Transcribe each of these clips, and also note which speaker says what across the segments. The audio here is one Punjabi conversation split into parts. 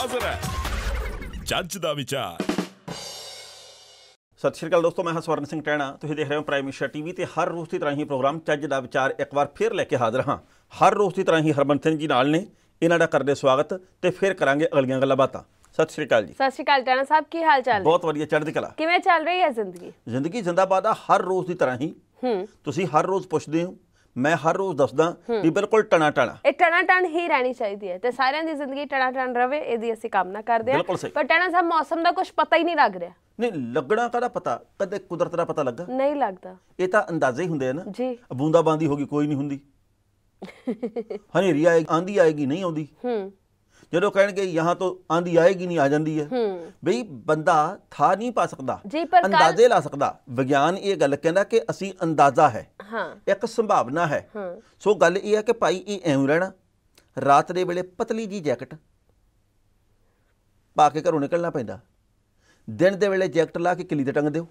Speaker 1: ਹਾਜ਼ਰ ਹੈ ਜੱਜ ਦਾ ਵਿਚਾਰ ਸਤਿ ਸ਼੍ਰੀ ਅਕਾਲ ਦੋਸਤੋ ਮੈਂ ਹਾਂ ਸਵਰਨ ਸਿੰਘ ਟੈਣਾ ਤੁਸੀਂ ਦੇਖ ਰਹੇ ਹੋ ਪ੍ਰਾਈਮ ਮਿਸ਼ਰ ਟੀਵੀ ਤੇ ਹਰ ਰੋਜ਼ ਦੀ ਤਰ੍ਹਾਂ ਹੀ ਪ੍ਰੋਗਰਾਮ ਚੱਜ ਦਾ ਵਿਚਾਰ ਇੱਕ ਵਾਰ ਫੇਰ ਲੈ ਕੇ ਹਾਜ਼ਰ ਹਾਂ ਹਰ ਰੋਜ਼ ਦੀ ਤਰ੍ਹਾਂ ਹੀ ਹਰਮਨ ਸਿੰਘ ਜੀ ਨਾਲ ਨੇ ਇਹਨਾਂ ਦਾ ਕਰਦੇ ਸਵਾਗਤ ਤੇ ਫੇਰ ਕਰਾਂਗੇ ਅਗਲੀਆਂ ਗੱਲਾਂ ਬਾਤਾਂ ਸਤਿ ਸ਼੍ਰੀ ਅਕਾਲ ਜੀ
Speaker 2: ਸਤਿ ਸ਼੍ਰੀ ਅਕਾਲ ਟੈਣਾ ਸਾਹਿਬ ਕੀ ਹਾਲ ਚਾਲ
Speaker 1: ਬਹੁਤ ਵਧੀਆ ਚੜ੍ਹਦੀ ਕਲਾ
Speaker 2: ਕਿਵੇਂ ਚੱਲ ਰਹੀ ਹੈ ਜ਼ਿੰਦਗੀ
Speaker 1: ਜ਼ਿੰਦਗੀ ਜ਼ਿੰਦਾਬਾਦ ਆ ਹਰ ਰੋਜ਼ ਦੀ ਤਰ੍ਹਾਂ ਹੀ ਹੂੰ ਤੁਸੀਂ ਹਰ ਰੋਜ਼ ਪੁੱਛਦੇ ਹੋ ਮੈਂ ਹਰ ਰੋਜ਼ ਦੱਸਦਾ ਵੀ ਬਿਲਕੁਲ ਟਣਾ ਟਣਾ
Speaker 2: ਇਹ ਟਣਾ ਟਣ ਹੀ ਰਹਿਣੀ ਚਾਹੀਦੀ ਹੈ ਤੇ ਸਾਰਿਆਂ ਦੀ ਜ਼ਿੰਦਗੀ ਟਣਾ ਟਣ ਰਵੇ ਇਹਦੀ ਅਸੀਂ ਕਾਮਨਾ ਕਰਦੇ ਹਾਂ ਪਰ ਟਣਾ ਸਾਹਿਬ ਮੌਸਮ ਦਾ ਕੁਝ ਪਤਾ ਹੀ ਨਹੀਂ ਲੱਗ ਰਿਹਾ
Speaker 1: ਨਹੀਂ ਲੱਗਣਾ ਕਾਹਦਾ ਪਤਾ ਕਦੇ ਕੁਦਰਤ ਦਾ ਪਤਾ ਲੱਗਾ
Speaker 2: ਨਹੀਂ ਲੱਗਦਾ
Speaker 1: ਇਹ ਤਾਂ ਅੰਦਾਜ਼ੇ ਹੀ ਹੁੰਦੇ ਆ ਨਾ ਜੀ ਹੋ ਹੋਗੀ ਕੋਈ ਨਹੀਂ ਹੁੰਦੀ ਹਨੇਰੀ ਆਏਗੀ ਆਂਦੀ ਆਏਗੀ ਨਹੀਂ ਆਉਂਦੀ ਹੂੰ ਜਦੋਂ ਕਹਿਣਗੇ ਯਹਾਂ ਤੋਂ ਆਂਦੀ ਆਏਗੀ ਨਹੀਂ ਆ ਜਾਂਦੀ ਹੈ ਬਈ ਬੰਦਾ ਥਾ ਨਹੀਂ ਪਾ ਸਕਦਾ ਅੰਦਾਜ਼ੇ ਲਾ ਸਕਦਾ ਵਿਗਿਆਨ ਇਹ ਗੱਲ ਕਹਿੰਦਾ ਕਿ ਅਸੀਂ ਅੰਦਾਜ਼ਾ ਹੈ ਇੱਕ ਸੰਭਾਵਨਾ ਹੈ ਸੋ ਗੱਲ ਇਹ ਹੈ ਕਿ ਭਾਈ ਇਹ ਐਵੇਂ ਰਹਿਣਾ ਰਾਤ ਦੇ ਵੇਲੇ ਪਤਲੀ ਜੀ ਜੈਕਟ ਪਾ ਕੇ ਘਰੋਂ ਨਿਕਲਣਾ ਪੈਂਦਾ ਦਿਨ ਦੇ ਵੇਲੇ ਜੈਕਟ ਲਾ ਕੇ ਕਿਲੀ ਤੇ ਟੰਗ ਦਿਓ